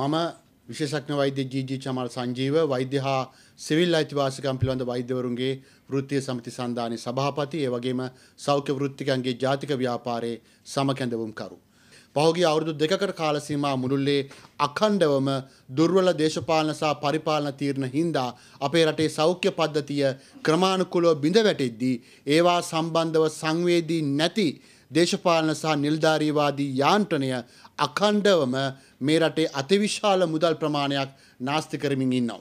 මම විශේෂඥ වෛද්‍ය ජීජී චමල් සංජීව වෛද්‍ය හා සිවිල් අයිතිවාසිකම් පිළිබඳ වෛද්‍යවරුන්ගේ වෘත්තීය සමිති සන්ධානයේ සභාපති ඒ වගේම සෞඛ්‍ය වෘත්තිකයන්ගේ ජාතික ව්‍යාපාරයේ සමකැඳවුම්කරු. පහුගිය අවුරුදු දෙකකට කාල සීමා මුළුල්ලේ අඛණ්ඩවම දුර්වල දේශපාලන සහ පරිපාලන තීරණ හින්දා අපේ රටේ සෞඛ්‍ය පද්ධතිය ක්‍රමානුකූලව බිඳ වැටෙද්දී ඒවා සම්බන්ධව සංවේදී නැති දේශපාලන සහ නිල්ධාරීවාදී යාන්ත්‍රණය අඛණ්ඩවම මේ රටේ අතිවිශාල මුදල් ප්‍රමාණයක් නාස්ති කරමින් ඉන්නවා.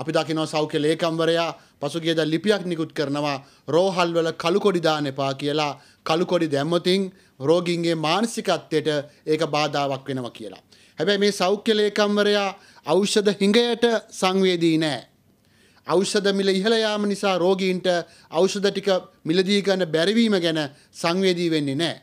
අපි දකිනවා සෞඛ්‍ය ලේකම්වරයා පසුගියද ලිපියක් නිකුත් කරනවා රෝහල්වල කළුකොඩි දාන්න එපා කියලා කළුකොඩි දැම්මතින් රෝගීන්ගේ මානසිකත්වයට ඒක බාධාවක් වෙනවා කියලා. හැබැයි මේ සෞඛ්‍ය ලේකම්වරයා ඖෂධ හිඟයට සංවේදී නෑ. ඖෂධ මිල ඉහළ යාම නිසා රෝගීන්ට ඖෂධ ටික මිලදී ගන්න බැරිවීම ගැන සංවේදී වෙන්නේ නැහැ.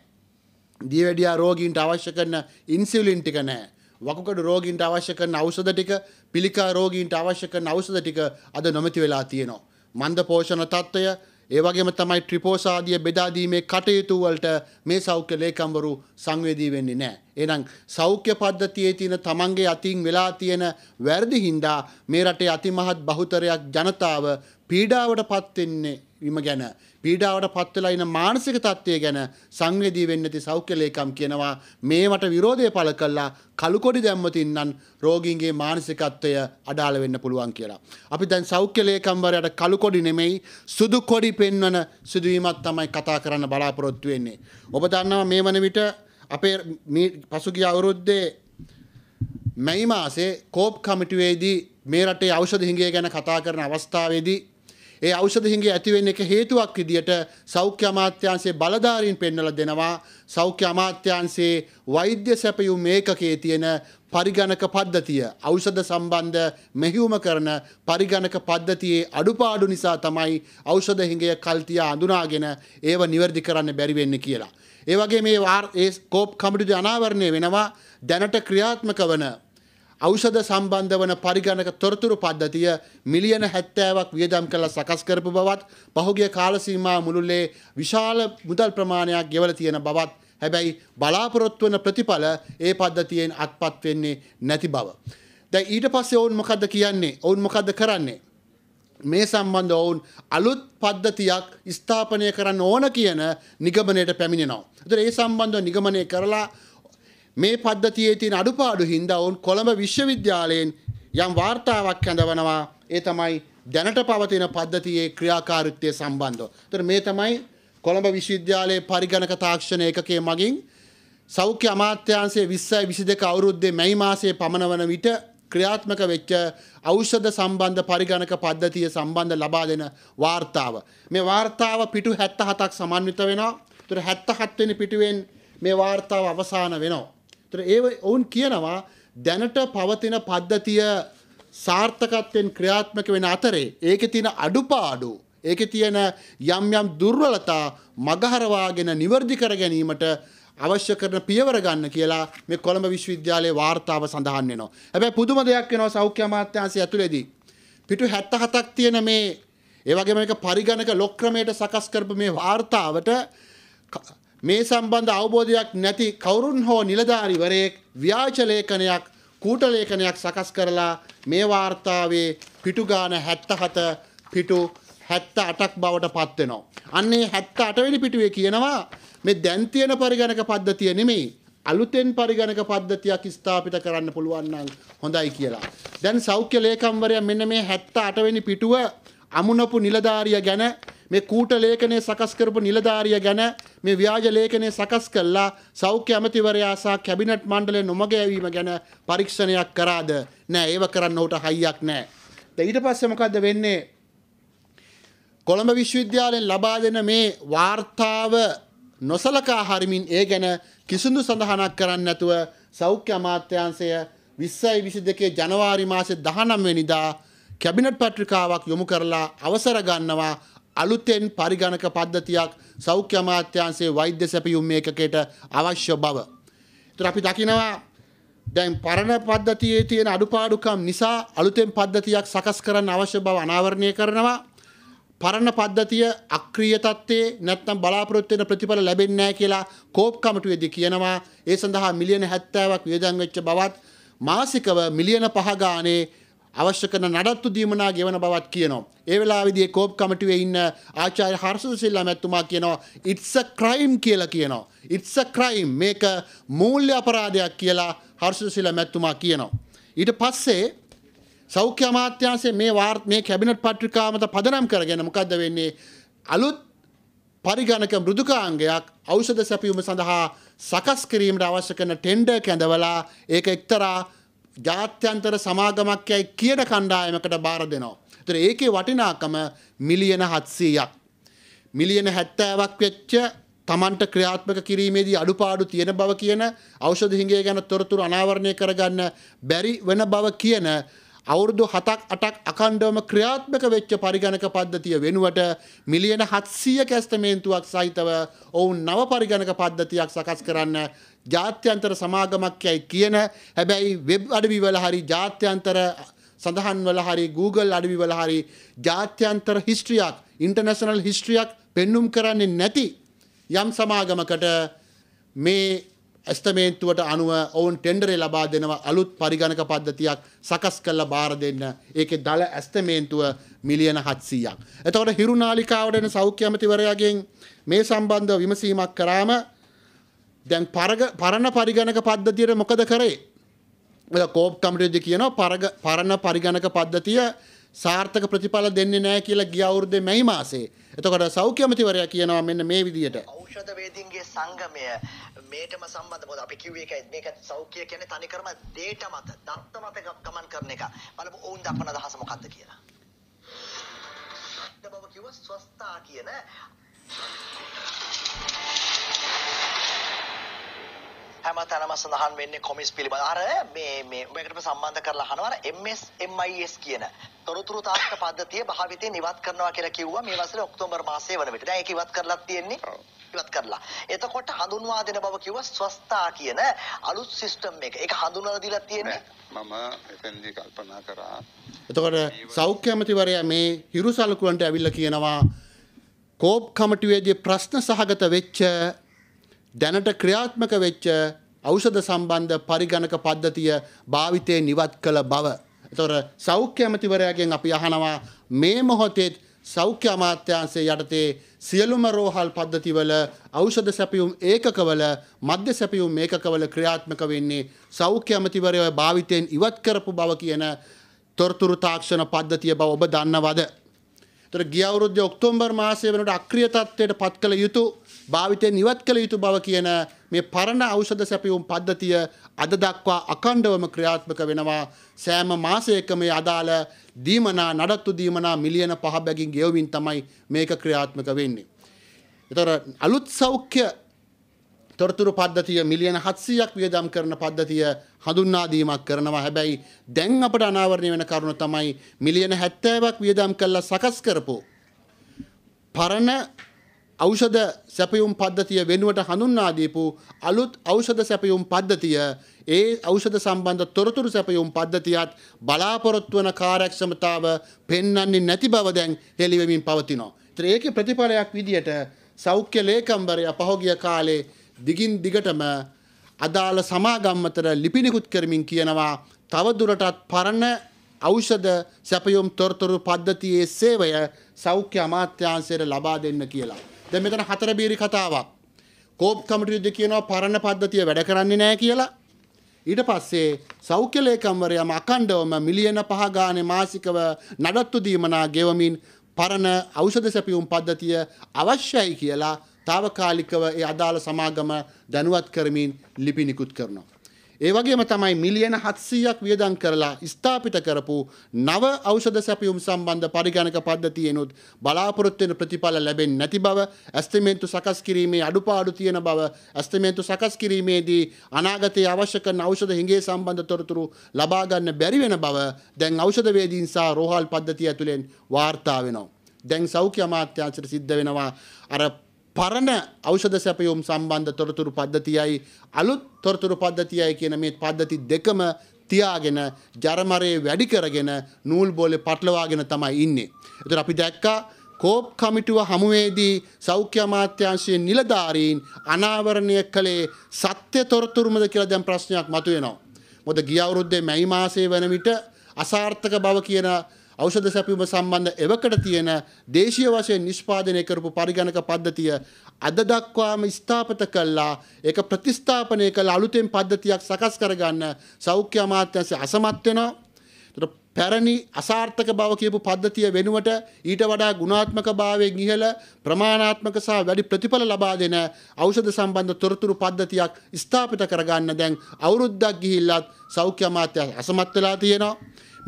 දියවැඩියා රෝගීන්ට අවශ්‍ය කරන ඉන්සියුලින් ටික නැහැ. වකුගඩු රෝගීන්ට අවශ්‍ය කරන ඖෂධ ටික, පිළිකා රෝගීන්ට අවශ්‍ය කරන ඖෂධ ටික අද නොමැති වෙලා තියෙනවා. මන්ද පෝෂණ තත්ත්වය ඒවගේම තමයි ට්‍රිපෝසාදිය බෙදාදීමේ කටයුතු වලට මේ සෞඛ්‍ය ලේකම්වරු සංවේදී වෙන්නේ නැහැ. එහෙනම් සෞඛ්‍ය පද්ධතියේ තියෙන තමන්ගේ අතින් වෙලා තියෙන වැරදි හින්දා මේ රටේ අතිමහත් බහුතරයක් ජනතාව පීඩාවටපත් වෙන්නේ වීම ගැන පීඩාවට පත්වෙලා ඉන මානසික තත්ත්වය ගැන සංවේදී වෙන්න ඇති සෞඛ්‍ය ලේකම් කියනවා මේවට විරෝධය පළ කළා කළුකොඩි දැම්මොත් ඉන්නන් රෝගීන්ගේ මානසිකත්වය අඩාල වෙන්න පුළුවන් කියලා. අපි දැන් සෞඛ්‍ය ලේකම්වරයාට කළුකොඩි නෙමෙයි සුදු කොඩි පෙන්වන සිදුවීමක් තමයි කතා කරන්න බලාපොරොත්තු වෙන්නේ. ඔබ දන්නවා මේ වන විට අපේ පසුගිය අවුරුද්දේ මැයි මාසේ කෝප් කමිටුවේදී මේ රටේ ඖෂධ හිඟය ගැන කතා කරන අවස්ථාවේදී ඒ ඖෂධ හිඟය ඇති වෙන්න එක හේතුවක් විදියට සෞඛ්‍ය අමාත්‍යාංශයේ බලධාරීන් පෙන්වලා දෙනවා සෞඛ්‍ය අමාත්‍යාංශයේ වෛද්‍ය සැපයුම් ඒකකයේ තියෙන පරිගණක පද්ධතිය ඖෂධ සම්බන්ධ මෙහියුම කරන පරිගණක පද්ධතියේ අඩුපාඩු නිසා තමයි ඖෂධ හිඟය කල්තියා අඳුනාගෙන ඒව නිවැරදි කරන්න බැරි වෙන්නේ කියලා. ඒ වගේ මේ ඒ ස්කෝප් කමිටුවේ අනාවරණය වෙනවා දැනට ක්‍රියාත්මක වන ඖෂධ සම්බන්ධ වන පරිගණක තොරතුරු පද්ධතිය මිලියන හැත්තෑවක් වියදම් කළ සකස් කරපු බවත් පහුගිය කාලසීමා මුළුල්ලේ විශාල මුදල් ප්‍රමාණයක් ගෙවල තියෙන බවත් හැබැයි බලාපොරොත්තු වන ප්‍රතිඵල ඒ පද්ධතියෙන් අත්පත් වෙන්නේ නැති බව. දැන් ඊට පස්සේ ඔවුන් මොකද්ද කියන්නේ? ඔවුන් මොකද්ද කරන්නේ? මේ සම්බන්ධ ඔවුන් අලුත් පද්ධතියක් ස්ථාපනය කරන්න ඕන කියන නිගමනයට පැමිණෙනවා. ඒතර ඒ සම්බන්ධව නිගමනය කරලා මේ පද්ධතියේ තියෙන අඩුපාඩු හින්දා ඔවුන් කොළඹ විශ්වවිද්‍යාලයෙන් යම් වාර්තාවක් ඇඳවනවා ඒ තමයි දැනට පවතින පද්ධතියේ ක්‍රියාකාරීත්වය සම්බන්ධව. ඒතර මේ තමයි කොළඹ විශ්වවිද්‍යාලයේ පරිගණක තාක්ෂණ ඒකකයේ මගින් සෞඛ්‍ය අමාත්‍යාංශයේ 20 22 අවුරුද්දේ මැයි මාසයේ පමණ වන විට ක්‍රියාත්මක වෙච්ච ඖෂධ සම්බන්ධ පරිගණක පද්ධතිය සම්බන්ධ ලබා දෙන වාර්තාව. මේ වාර්තාව පිටු 77ක් සමන්විත වෙනවා. ඒතර 77 වෙනි පිටුවෙන් මේ වාර්තාව අවසාන වෙනවා. තර ඒ ඔවුන් කියනවා දැනට පවතින පද්ධතිය සාර්ථකත්වයෙන් ක්‍රියාත්මක වෙන අතරේ ඒක තියෙන අඩුපාඩු ඒක තියෙන යම් යම් දුර්වලතා මගහරවාගෙන නිවර්දි කර ගැනීමට අවශ්‍ය කරන පියවර ගන්න කියලා මේ කොළඹ විශ්වවිද්‍යාලයේ වාර්තාව සඳහන් වෙනවා. හැබැයි පුදුම දෙයක් වෙනවා සෞඛ්‍ය අමාත්‍යාංශය ඇතුළේදී. පිටු 77ක් තියෙන මේ ඒ වගේම එක පරිගණක ලොක්‍රමයට සකස් කරපු මේ වාර්තාවට මේ සම්බන්ධ අවබෝධයක් නැති කවුරුන් හෝ නිලධාරිවරයෙක් ව්‍යාජ ලේඛනයක් කූට ලේඛනයක් සකස් කරලා මේ වාර්තාවේ පිටු ගාන 77 පිටු 78ක් බවට පත් වෙනවා. අන්නේ 78 වෙනි පිටුවේ කියනවා මේ දැන් තියෙන පරිගණක පද්ධතිය නෙමෙයි අලුතෙන් පරිගණක පද්ධතියක් ස්ථාපිත කරන්න පුළුවන් නම් හොඳයි කියලා. දැන් සෞඛ්‍ය ලේකම්වරයා මෙන්න මේ 78 වෙනි පිටුව අමුණපු නිලධාරිය ගැන මේ කූට ලේඛනය සකස් කරපු නිලධාරිය ගැන මේ ව්‍යාජ ලේඛනය සකස් කළා සෞඛ්‍ය ඇමතිවරයා සහ කැබිනට් මණ්ඩලය නොමග යැවීම ගැන පරීක්ෂණයක් කරාද නෑ ඒව කරන්න ඔහුට හයියක් නෑ දැන් ඊට පස්සේ මොකද්ද වෙන්නේ කොළඹ විශ්වවිද්‍යාලයෙන් ලබා දෙන මේ වාර්තාව නොසලකා හරිමින් ඒ ගැන කිසිදු සඳහනක් කරන්න නැතුව සෞඛ්‍ය අමාත්‍යාංශය 20යි 22 ජනවාරි මාසේ 19 වෙනිදා කැබිනට් පත්‍රිකාවක් යොමු කරලා අවසර ගන්නවා අලුතෙන් පරිගණක පද්ධතියක් සෞඛ්‍ය අමාත්‍යාංශයේ වෛද්‍ය සැපයුම් ඒකකයට අවශ්‍ය බව. ඒතර අපි දකිනවා දැන් පරණ පද්ධතියේ තියෙන අඩුපාඩුකම් නිසා අලුතෙන් පද්ධතියක් සකස් කරන්න අවශ්‍ය බව අනාවරණය කරනවා. පරණ පද්ධතිය අක්‍රීය තත්ත්වයේ නැත්නම් බලාපොරොත්තු වෙන ප්‍රතිඵල ලැබෙන්නේ නැහැ කියලා කෝප් කමිටුවේදී කියනවා. ඒ සඳහා මිලියන 70ක් වියදම් වෙච්ච බවත් මාසිකව මිලියන 5 ගානේ අවශ්‍ය කරන නඩත්තු දීමනා ගෙවන බවත් කියනවා. ඒ වෙලාවේදී කෝප් කමිටුවේ ඉන්න ආචාර්ය හර්ෂද සිල්ලා මැතිතුමා කියනවා it's a crime කියලා කියනවා. it's a crime මේක මූල්‍ය අපරාධයක් කියලා හර්ෂද සිල්ලා මැතිතුමා කියනවා. ඊට පස්සේ සෞඛ්‍ය අමාත්‍යාංශයේ මේ වාර්ත මේ කැබිනට් පත්‍රිකාව මත පදනම් කරගෙන මොකද්ද වෙන්නේ? අලුත් පරිගණක මෘදුකාංගයක් ඖෂධ සැපයීම සඳහා සකස් කිරීමට අවශ්‍ය කරන ටෙන්ඩර් කැඳවලා ඒක එක්තරා ජාත්‍යන්තර සමාගමක් යයි කියන කණ්ඩායමකට බාර දෙනවා. ඒතර ඒකේ වටිනාකම මිලියන 700ක්. මිලියන 70ක් වෙච්ච තමන්ට ක්‍රියාත්මක කිරීමේදී අඩුපාඩු තියෙන බව කියන ඖෂධ හිඟය ගැන තොරතුරු අනාවරණය කරගන්න බැරි වෙන බව කියන අවුරුදු 7ක් 8ක් අකණ්ඩවම ක්‍රියාත්මක වෙච්ච පරිගණක පද්ධතිය වෙනුවට මිලියන 700 කැස්තමේන්තුවක් සහිතව ඔවුන් නව පරිගණක පද්ධතියක් සකස් කරන්න ජාත්‍යන්තර සමාගමක් යයි කියන හැබැයි වෙබ් අඩවි වල හරි ජාත්‍යන්තර සඳහන් වල හරි Google අඩවි වල හරි ජාත්‍යන්තර හිස්ට්‍රියක් ඉන්ටර්නැෂනල් හිස්ට්‍රියක් පෙන්눔 කරන්නේ නැති යම් සමාගමකට මේ ඇස්තමේන්තුවට අනුව ඔවුන් ටෙන්ඩරේ ලබා දෙනවා අලුත් පරිගණක පද්ධතියක් සකස් කරලා බාර දෙන්න. ඒකේ දල ඇස්තමේන්තුව මිලියන 700ක්. එතකොට හිරුනාලිකාවට එන සෞඛ්‍ය අමාත්‍යවරයාගෙන් මේ සම්බන්ධව විමසීමක් කරාම දැන් පරණ පරිගණක පද්ධතියට මොකද කරේ. ඔය කෝප් කමිටේජ කියනවා පරණ පරිගණක පද්ධතිය සාර්ථක ප්‍රතිඵල දෙන්නේ නෑ කියලා ගිය අවුරුද්දේ මැයි මාසේ. එතකොට සෞඛ්‍ය අමාත්‍යවරයා කියනවා මෙන්න මේ විදියට ඖෂධ වේදීන්ගේ සංගමය මේටම සම්බන්ධ මොකද අපි කිව්වේ ඒකයි මේක සෞඛ්‍ය කියන්නේ තනිකරම දේට මත දත්ත මත ගමන් කරන එක. බලමු ඔවුන් දක්වන අදහස මොකක්ද කියලා. බව කිව්ව ස්වස්ථා කියන හැම තැනම සඳහන් වෙන්නේ කොමිස් පිළිබඳ අර මේ මේ මේකටම සම්බන්ධ කරලා අහනවා අර MSMIS කියන තොරතුරු තාක්ෂ පද්ධතිය භාවිතයෙන් ඉවත් කරනවා කියලා කිව්වා මේ වසරේ ඔක්තෝබර් මාසයේ වන විට. දැන් ඒක ඉවත් කරලා තියෙන්නේ. ඉවත් කරලා. එතකොට හඳුන්වා දෙන බව කිව්වා ස්වස්ථා කියන අලුත් සිස්ටම් එක. ඒක හඳුන්වලා දීලා තියෙන්නේ. මම එතෙන්දී කල්පනා කරා. එතකොට සෞඛ්‍ය අමාත්‍යවරයා මේ හිරු සලකුවන්ට ඇවිල්ලා කියනවා කෝප් කමිටුවේදී ප්‍රශ්න සහගත වෙච්ච දැනට ක්‍රියාත්මක වෙච්ච ඖෂධ සම්බන්ධ පරිගණක පද්ධතිය භාවිතය නිවත් කළ බව. එතොර සෞඛ්‍ය ඇමතිවරයාගෙන් අපි අහනවා මේ මොහොතෙත් සෞඛ්‍ය අමාත්‍යංශය යටතේ සියලුම රෝහල් පද්ධතිවල ඖෂධ සැපියුම් ඒකකවල මධ්‍ය සැපියුම් ඒකකවල ක්‍රියාත්මක වෙන්නේ සෞඛ්‍ය අමතිවරයව භාවිතයෙන් ඉවත් කරපු බව කියන තොරතුරු තාක්ෂණ පද්ධතිය බව ඔබ දන්නවද? ඒතර ගිය අවුරුද්දේ ඔක්තෝබර් මාසයේ වෙනකොට අක්‍රිය තත්ත්වයට පත් කළ යුතු භාවිතයෙන් ඉවත් කළ යුතු බව කියන මේ පරණ ඖෂධ සැපයුම් පද්ධතිය අද දක්වා අඛණ්ඩවම ක්‍රියාත්මක වෙනවා සෑම මාසයකම මේ අදාළ දීමනා නඩත්තු දීමනා මිලියන 5 බැගින් ගෙවමින් තමයි මේක ක්‍රියාත්මක වෙන්නේ. ඒතර අලුත් සෞඛ්‍ය තොරතුරු පද්ධතිය මිලියන 700ක් වියදම් කරන පද්ධතිය හඳුන්වා දීමක් කරනවා. හැබැයි දැන් අපට අනාවරණය වෙන කරුණ තමයි මිලියන 70ක් වියදම් කළා සකස් කරපු පරණ ඖෂධ සැපයුම් පද්ධතිය වෙනුවට හඳුන්වා දීපු අලුත් ඖෂධ සැපයුම් පද්ධතිය ඒ ඖෂධ සම්බන්ධ තොරතුරු සැපයුම් පද්ධතියත් බලාපොරොත්තු වන කාර්යක්ෂමතාව පෙන්වන්නේ නැති බව දැන් හෙළිවෙමින් පවතිනවා. ඒතර ඒකේ ප්‍රතිඵලයක් විදියට සෞඛ්‍ය ලේකම්වරයා පහුගිය කාලේ දිගින් දිගටම අදාළ සමාගම් අතර ලිපි නිකුත් කරමින් කියනවා තවදුරටත් පරණ ඖෂධ සැපයුම් තොරතුරු පද්ධතියේ සේවය සෞඛ්‍ය අමාත්‍යාංශයට ලබා දෙන්න කියලා. දැන් මෙතන හතර බීරි කතාවක්. කෝප් කමිටුවේදී කියනවා පරණ පද්ධතිය වැඩ කරන්නේ නැහැ කියලා. ඊට පස්සේ සෞඛ්‍ය ලේකම්වරයාම අඛණ්ඩවම මිලියන 5 ගානේ මාසිකව නඩත්තු දීමනා ගෙවමින් පරණ ඖෂධ සැපියුම් පද්ධතිය අවශ්‍යයි කියලා తాවකාලිකව ඒ අදාළ සමාගම දැනුවත් කරමින් ලිපි නිකුත් කරනවා. ඒ වගේම තමයි මිලියන 700ක් වියදම් කරලා ස්ථාපිත කරපු නව ඖෂධ සැපයුම් සම්බන්ධ පරිගණක පද්ධතියෙනුත් බලාපොරොත්තු වෙන ප්‍රතිඵල ලැබෙන්නේ නැති බව ඇස්තිමේන්තු සකස් කිරීමේ අඩුපාඩු තියෙන බව ඇස්තිමේන්තු සකස් කිරීමේදී අනාගතයේ අවශ්‍ය කරන ඖෂධ හිඟේ සම්බන්ධ තොරතුරු ලබා ගන්න බැරි වෙන බව දැන් ඖෂධවේදීන් සහ රෝහල් පද්ධතිය ඇතුළෙන් වාර්තා වෙනවා. දැන් සෞඛ්‍ය අමාත්‍යාංශයට සිද්ධ වෙනවා අර පරණ ඖෂධ සැපයුම් සම්බන්ධ තොරතුරු පද්ධතියයි අලුත් තොරතුරු පද්ධතියයි කියන මේ පද්ධති දෙකම තියාගෙන ජරමරය වැඩි කරගෙන නූල් බෝලේ පටලවාගෙන තමයි ඉන්නේ. එතකොට අපි දැක්කා කෝප් කමිටුව හමුවේදී සෞඛ්‍ය අමාත්‍යාංශයේ නිලධාරීන් අනාවරණය කළේ සත්‍ය තොරතුරුමද කියලා දැන් ප්‍රශ්නයක් මතුවෙනවා. මොකද ගිය අවුරුද්දේ මැයි මාසයේ වන විට අසාර්ථක බව කියන ඖෂධ සැපයුම සම්බන්ධ එවකට තියෙන දේශීය වශයෙන් නිෂ්පාදනය කරපු පරිගණක පද්ධතිය අද දක්වාම ස්ථාපිත කළා ඒක ප්‍රතිස්ථාපනය කළ අලුතෙන් පද්ධතියක් සකස් කරගන්න සෞඛ්‍ය අමාත්‍යාංශය අසමත් වෙනවා. පැරණි අසාර්ථක බව කියපු පද්ධතිය වෙනුවට ඊට වඩා ගුණාත්මක භාවයෙන් ඉහළ ප්‍රමාණාත්මක සහ වැඩි ප්‍රතිඵල ලබා දෙන ඖෂධ සම්බන්ධ තොරතුරු පද්ධතියක් ස්ථාපිත කරගන්න දැන් අවුරුද්දක් ගිහිල්ලත් සෞඛ්‍ය අමාත්‍ය අසමත් වෙලා තියෙනවා.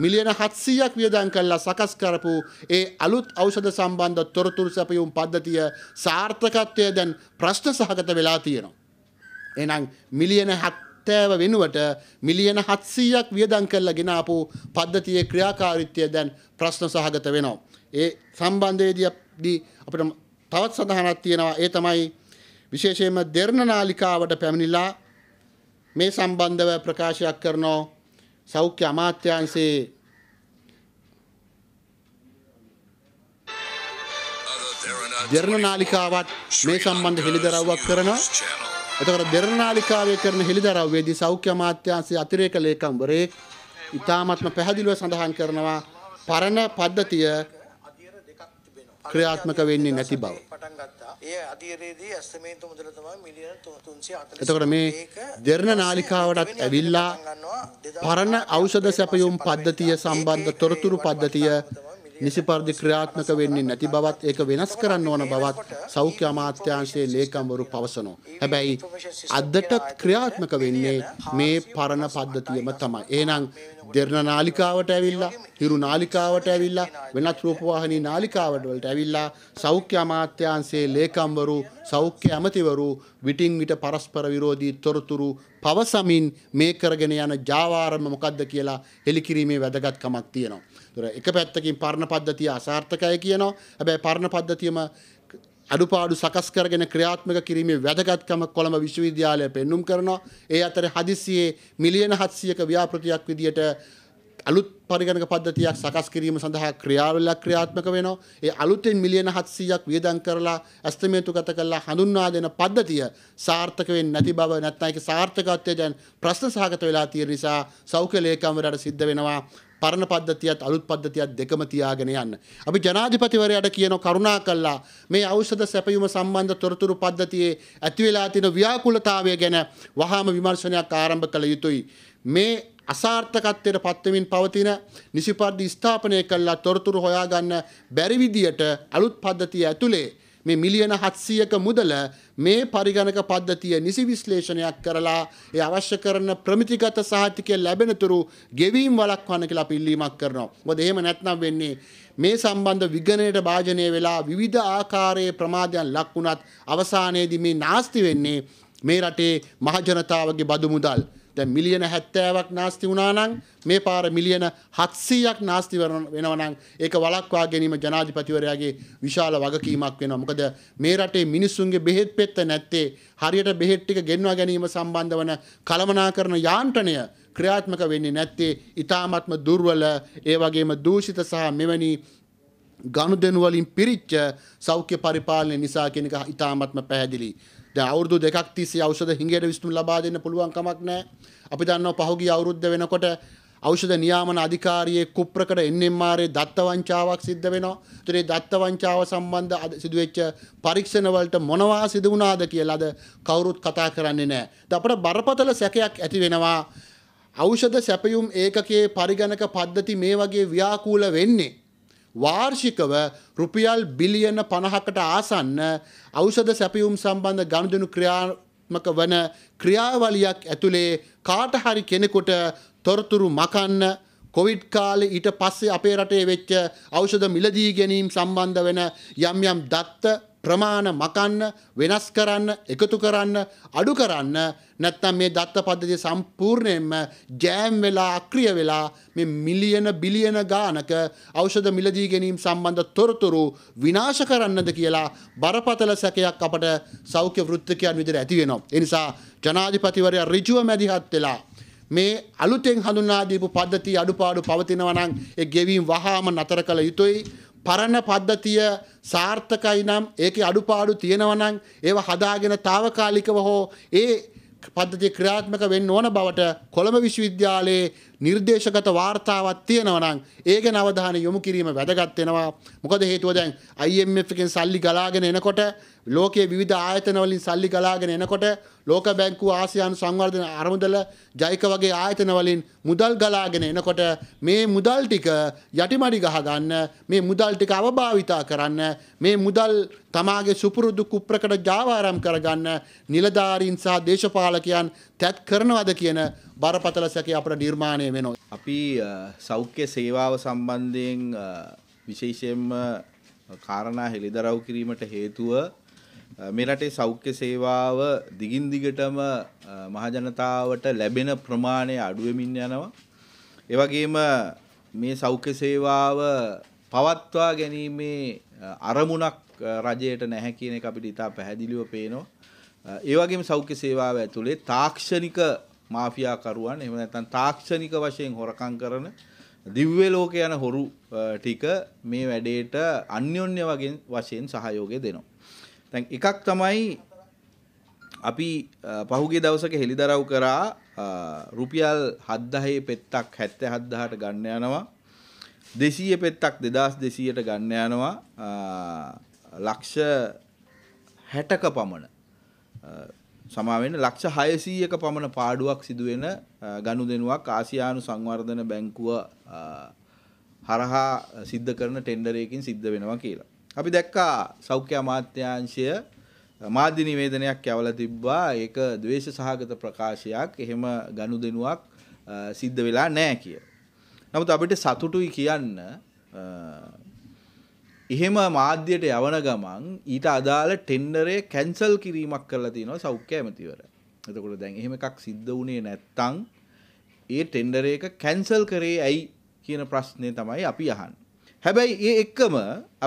මිලියන 700ක් වියදම් කළා සකස් කරපු ඒ අලුත් ඖෂධ සම්බන්ධ තොරතුරු සැපයුම් පද්ධතිය සාර්ථකත්වය දැන් ප්‍රශ්න සහගත වෙලා තියෙනවා. එහෙනම් මිලියන 70 වෙනුවට මිලියන 700ක් වියදම් කරලා ගෙනාපු පද්ධතියේ ක්‍රියාකාරීත්වය දැන් ප්‍රශ්න සහගත වෙනවා. ඒ සම්බන්ධයේදී අපිට තවත් සඳහනක් තියෙනවා. ඒ තමයි විශේෂයෙන්ම දෙර්ණ නාලිකාවට පැමිණිලා මේ සම්බන්ධව ප්‍රකාශයක් කරනවා සෞඛ්‍ය අමාත්‍යාංශයේ දෙරණ නාලිකාවත් මේ සම්බන්ධ හෙළිදරව්වක් කරනවා. එතකොට දෙරණ නාලිකාවේ කරන හෙළිදරව්වේදී සෞඛ්‍ය අමාත්‍යාංශයේ අතිරේක ලේකම්වරයෙක් ඉතාමත්ම පැහැදිලිව සඳහන් කරනවා පරණ පද්ධතිය ක්‍රියාත්මක වෙන්නේ නැති බව. එතකොට මේ දෙරණ නාලිකාවටත් ඇවිල්ලා පරණ ඖෂධ සැපයුම් පද්ධතිය සම්බන්ධ තොරතුරු පද්ධතිය නිසි පරිදි ක්‍රියාත්මක වෙන්නේ නැති බවත් ඒක වෙනස් කරන්න ඕන බවත් සෞඛ්‍ය අමාත්‍යාංශයේ ලේකම්වරු පවසනවා. හැබැයි අදටත් ක්‍රියාත්මක වෙන්නේ මේ පරණ පද්ධතියම තමයි. එහෙනම් දෙරණ නාලිකාවට ඇවිල්ලා හිරු නාලිකාවට ඇවිල්ලා වෙනත් රූපවාහිනී නාලිකාවට වලට ඇවිල්ලා සෞඛ්‍ය අමාත්‍යාංශයේ ලේකම්වරු සෞඛ්‍ය ඇමතිවරු විටින් විට පරස්පර විරෝධී තොරතුරු පවසමින් මේ කරගෙන යන ජාවාරම මොකද්ද කියලා හෙලිකිරීමේ වැදගත්කමක් තියෙනවා. ඒක පැත්තකින් පරණ පද්ධතිය අසාර්ථකයි කියනවා. හැබැයි පරණ පද්ධතියම අඩුපාඩු සකස් කරගෙන ක්‍රියාත්මක කිරීමේ වැදගත්කම කොළඹ විශ්වවිද්‍යාලය පෙන්눔 කරනවා. ඒ අතර හදිසියේ මිලියන 700ක ව්‍යාපෘතියක් විදියට අලුත් පරිගණක පද්ධතියක් සකස් කිරීම සඳහා ක්‍රියාවලිය ක්‍රියාත්මක වෙනවා. ඒ අලුතෙන් මිලියන 700ක් වියදම් කරලා ඇස්තමේතුගත කරලා හඳුන්වා දෙන පද්ධතිය සාර්ථක වෙන්නේ නැති බව නැත්නම් ඒක සාර්ථකත්වය දැන් ප්‍රශ්න සහගත වෙලා තියෙන නිසා සෞඛ්‍ය ලේකම්වරයාට සිද්ධ වෙනවා පරණ පද්ධතියත් අලුත් පද්ධතියත් දෙකම තියාගෙන යන්න. අපි ජනාධිපතිවරයාට කියන කරුණා කළා මේ ඖෂධ සැපයුම සම්බන්ධ තොරතුරු පද්ධතියේ ඇති වෙලා තියෙන ව්‍යාකූලතාවය ගැන වහාම විමර්ශනයක් ආරම්භ කළ යුතුයි. මේ අසාර්ථකත්වයට පත්වමින් පවතින නිසිපරිදි ස්ථාපනය කළා තොරතුරු හොයාගන්න බැරි විදියට අලුත් පද්ධතිය ඇතුලේ මේ මිලියන 700ක මුදල මේ පරිගණක පද්ධතිය නිසි විශ්ලේෂණයක් කරලා ඒ අවශ්‍ය කරන ප්‍රමිතිගත සහතිකය ලැබෙනතුරු ගෙවීම් වළක්වන්න කියලා අපි ඉල්ලීමක් කරනවා. මොකද එහෙම නැත්නම් වෙන්නේ මේ සම්බන්ධ විගණනයට භාජනය වෙලා විවිධ ආකාරයේ ප්‍රමාදයන් ලක් වුණත් අවසානයේදී මේ නාස්ති වෙන්නේ මේ රටේ මහජනතාවගේ බදු මුදල්. දැන් මිලියන 70ක් නාස්ති වුණා නම් මේ පාර මිලියන 700ක් නාස්ති වෙනවා නම් ඒක වළක්වා ගැනීම ජනාධිපතිවරයාගේ විශාල වගකීමක් වෙනවා. මොකද මේ රටේ මිනිස්සුන්ගේ බෙහෙත් පෙත්ත නැත්තේ හරියට බෙහෙත් ටික ගෙන්වා ගැනීම සම්බන්ධ වන කලමනාකරන යාන්ත්‍රණය ක්‍රියාත්මක වෙන්නේ නැත්තේ ඊ타මාත්ම දුර්වල ඒ වගේම දූෂිත සහ මෙවැනි ගනුදෙනු වලින් පිරිච්ච සෞඛ්‍ය පරිපාලනය නිසා කියන එක ඊ타මාත්ම පැහැදිලි. දැන් අවුරුදු දෙකක් තිස්සේ ඖෂධ හිඟයට විසඳුම් ලබා දෙන්න පුළුවන් කමක් නැහැ. අපි දන්නවා පහුගිය අවුරුද්ද වෙනකොට ඖෂධ නියාමන අධිකාරියේ කුප්‍රකට NMR දත්ත වංචාවක් සිද්ධ වෙනවා. ඒතරේ දත්ත වංචාව සම්බන්ධ සිදුවෙච්ච පරීක්ෂණ වලට මොනවා සිදු වුණාද කියලාද කවුරුත් කතා කරන්නේ නැහැ. ද අපට බරපතල සැකයක් ඇති වෙනවා. ඖෂධ සැපයුම් ඒකකයේ පරිගණක පද්ධති මේ වගේ ව්‍යාකූල වෙන්නේ. වාර්ෂිකව රුපියල් බිලියන පණහකට ආසන්න අෞෂධ සැපියුම් සම්බන්ධ ගණුදනු ක්‍රියාත්මක වන ක්‍රියාවලියක් ඇතුළේ කාටහරි කෙනෙකුට තොරතුරු මකන්න කොවිඩ් කාලෙ ඊට පස්සේ අපේ රටේ වෙච්ච ඖෂධ මිලදී ගැනීම් සම්බන්ධ වෙන යම් යම් දත්ත ප්‍රමාණ මකන්න වෙනස් කරන්න එකතු කරන්න අඩු කරන්න නැත්තම් මේ දත්ත පද්ධතිය සම්පූර්ණයෙන්ම ජෑම් වෙලා අක්‍රිය වෙලා මේ මිලියන බිලියන ගානක ඖෂධ මිලදී ගැනීම සම්බන්ධ තොරතුරු විනාශ කරන්නද කියලා බරපතල සැකයක් අපට සෞඛ්‍ය වෘත්තිකයන් විදිහට ඇති වෙනවා. ඒ නිසා ජනාධිපතිවරයා ඍජුව මැදිහත් වෙලා මේ අලුතෙන් හඳුනා දීපු පද්ධති අඩුපාඩු පවතිනවා නම් ඒ ගෙවීම් වහාම නතර කළ යුතුයි. පරණ පද්ධතිය සාර්ථකයි නම් ඒකේ අඩුපාඩු තියෙනවා නම් ඒව හදාගෙන తాවකාලිකව හෝ ඒ පද්ධතිය ක්‍රියාත්මක වෙන්න ඕන බවට කොළඹ විශ්වවිද්‍යාලයේ නිර්දේශගත වාර්තාවක් තියෙනවා නම් ඒ ගැන අවධානය යොමු කිරීම වැදගත් වෙනවා. මොකද හේතුව දැන් IMF එකෙන් සල්ලි ගලාගෙන එනකොට ලෝකයේ විවිධ ආයතන වලින් සල්ලි ගලාගෙන එනකොට ලෝක බැංකුව ආසියානු සංවර්ධන අරමුදල ජයික වගේ ආයතන වලින් මුදල් ගලාගෙන එනකොට මේ මුදල් ටික යටිමඩි ගහ ගන්න මේ මුදල් ටික අවභාවිතා කරන්න මේ මුදල් තමාගේ සුපුරුදු කුප්‍රකට ජාවාරම් කරගන්න නිලධාරීන් සහ දේශපාලකයන් තැත් කරනවද කියන බරපතල සැකේ අපට නිර්මාණය වෙනවා. අපි සෞඛ්‍ය සේවාව සම්බන්ධයෙන් විශේෂයෙන්ම කාරණා හෙළිදරව් කිරීමට හේතුව මේ රටේ සෞඛ්‍ය සේවාව දිගින් දිගටම මහජනතාවට ලැබෙන ප්‍රමාණය අඩු වෙමින් යනවා. ඒ වගේම මේ සෞඛ්‍ය සේවාව පවත්වා ගැනීමේ අරමුණක් රජයට නැහැ කියන එක අපිට ඉතා පැහැදිලිව පේනවා. ඒ වගේම සෞඛ්‍ය සේවාව ඇතුලේ තාක්ෂණික මාෆියාකරුවන් එහෙම නැත්නම් තාක්ෂණික වශයෙන් හොරකම් කරන දිව්‍ය ලෝකේ යන හොරු ටික මේ වැඩේට අන්‍යෝන්‍ය වගේ වශයෙන් සහයෝගය දෙනවා. දැන් එකක් තමයි අපි පහුගිය දවසක හෙළිදරව් කරා රුපියල් 7000 පෙත්තක් 77000ට ගන්න යනවා. 200 පෙත්තක් 2200ට ගන්න යනවා. ලක්ෂ 60ක පමණ සමාවෙන්න ලක්ෂ 600ක පමණ පාඩුවක් සිදු වෙන ගනුදෙනුවක් ආසියානු සංවර්ධන බැංකුව හරහා සිද්ධ කරන ටෙන්ඩරයකින් සිද්ධ වෙනවා කියලා. අපි දැක්කා සෞඛ්‍ය අමාත්‍යාංශය මාධ්‍ය නිවේදනයක් යවලා තිබ්බා ඒක ද්වේෂ සහගත ප්‍රකාශයක් එහෙම ගනුදෙනුවක් සිද්ධ වෙලා නැහැ කිය. නමුත් අපිට සතුටුයි කියන්න එහෙම මාධ්‍යයට යවන ගමන් ඊට අදාළ ටෙන්ඩරේ කැන්සල් කිරීමක් කරලා තියෙනවා සෞඛ්‍ය ඇමතිවර. එතකොට දැන් එහෙම එකක් සිද්ධ වුණේ නැත්තම් ඒ ටෙන්ඩරේ එක කැන්සල් කරේ ඇයි කියන ප්‍රශ්නේ තමයි අපි අහන්නේ. හැබැයි ඒ එක්කම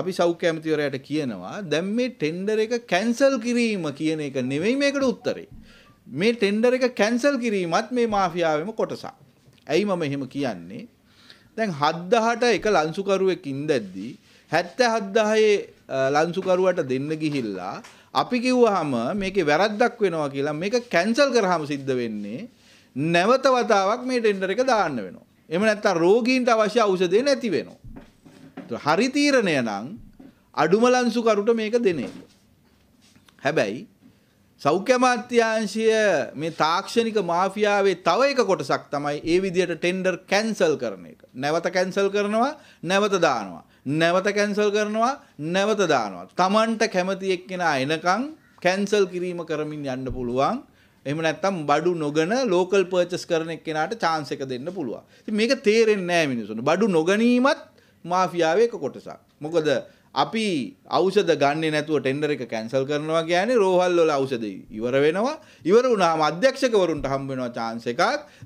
අපි සෞඛ්‍ය ඇමතිවරයට කියනවා දැන් මේ ටෙන්ඩර් එක කැන්සල් කිරීම කියන එක නෙවෙයි මේකට උත්තරේ. මේ ටෙන්ඩර් එක කැන්සල් කිරීමත් මේ මාෆියාවෙම කොටසක්. ඇයි මම එහෙම කියන්නේ? දැන් 7000ට එක ලන්සුකරුවෙක් ඉඳද්දී හැත්ත හද්දායේ ලන්සුකරුවට දෙන්න ගිහිල්ලා අපි කිව්වහම මේකේ වැරද්දක් වෙනවා කියලා මේක කැන්සල් කරාම සිද්ධ වෙන්නේ නැවත වතාවක් මේ ටෙන්ඩර් එක දාන්න වෙනවා. එහෙම නැත්නම් රෝගීන්ට අවශ්‍ය ඖෂධය නැති වෙනවා. හරි තීරණය නම් අඩුම ලන්සුකරුට මේක දෙන එක. හැබැයි සෞඛ්‍ය අමාත්‍යාංශය මේ තාක්ෂණික මාෆියාවේ තව එක කොටසක් තමයි ඒ විදිහට ටෙන්ඩර් කැන්සල් කරන එක. නැවත කැන්සල් කරනවා, නැවත දානවා. නැවත කැන්සල් කරනවා නැවත දානවා. Tamanට කැමති එක්කෙනා එනකන් කැන්සල් කිරීම කරමින් යන්න පුළුවන්. එහෙම නැත්නම් බඩු නොගන ලෝකල් පර්චස් කරන එක්කෙනාට chance එක දෙන්න පුළුවන්. ඉතින් මේක තේරෙන්නේ නැහැ මිනිසුන්ට. බඩු නොගැනීමත් මාෆියාවේ එක කොටසක්. මොකද අපි ඖෂධ ගන්නේ නැතුව ටෙන්ඩර් එක කැන්සල් කරනවා කියන්නේ රෝහල් වල ඖෂධ ඉවර වෙනවා. ඉවර වුණාම අධ්‍යක්ෂකවරුන්ට හම්බ වෙනවා chance එකක්.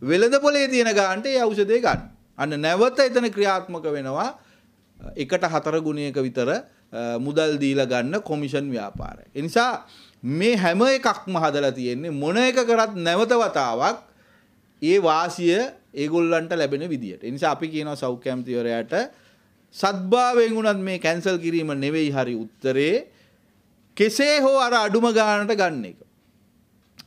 වෙළඳපොලේ තියෙන ගාන්ට ඒ ඖෂධය ගන්න. අන්න නැවත එතන ක්‍රියාත්මක වෙනවා. එකට හතර ගුණයක විතර මුදල් දීලා ගන්න කොමිෂන් ව්‍යාපාරය. එනිසා මේ හැම එකක්ම හදලා තියෙන්නේ මොන එක කරත් නැවත වතාවක් ඒ වාසිය ඒගොල්ලන්ට ලැබෙන විදියට. ඒ නිසා අපි කියනවා සෞඛ්‍ය ඇමතිවරයාට සත්භාවයෙන් උනත් මේ කැන්සල් කිරීම නෙවෙයි හරි උත්තරේ කෙසේ හෝ අර අඩුම ගානට ගන්න එක.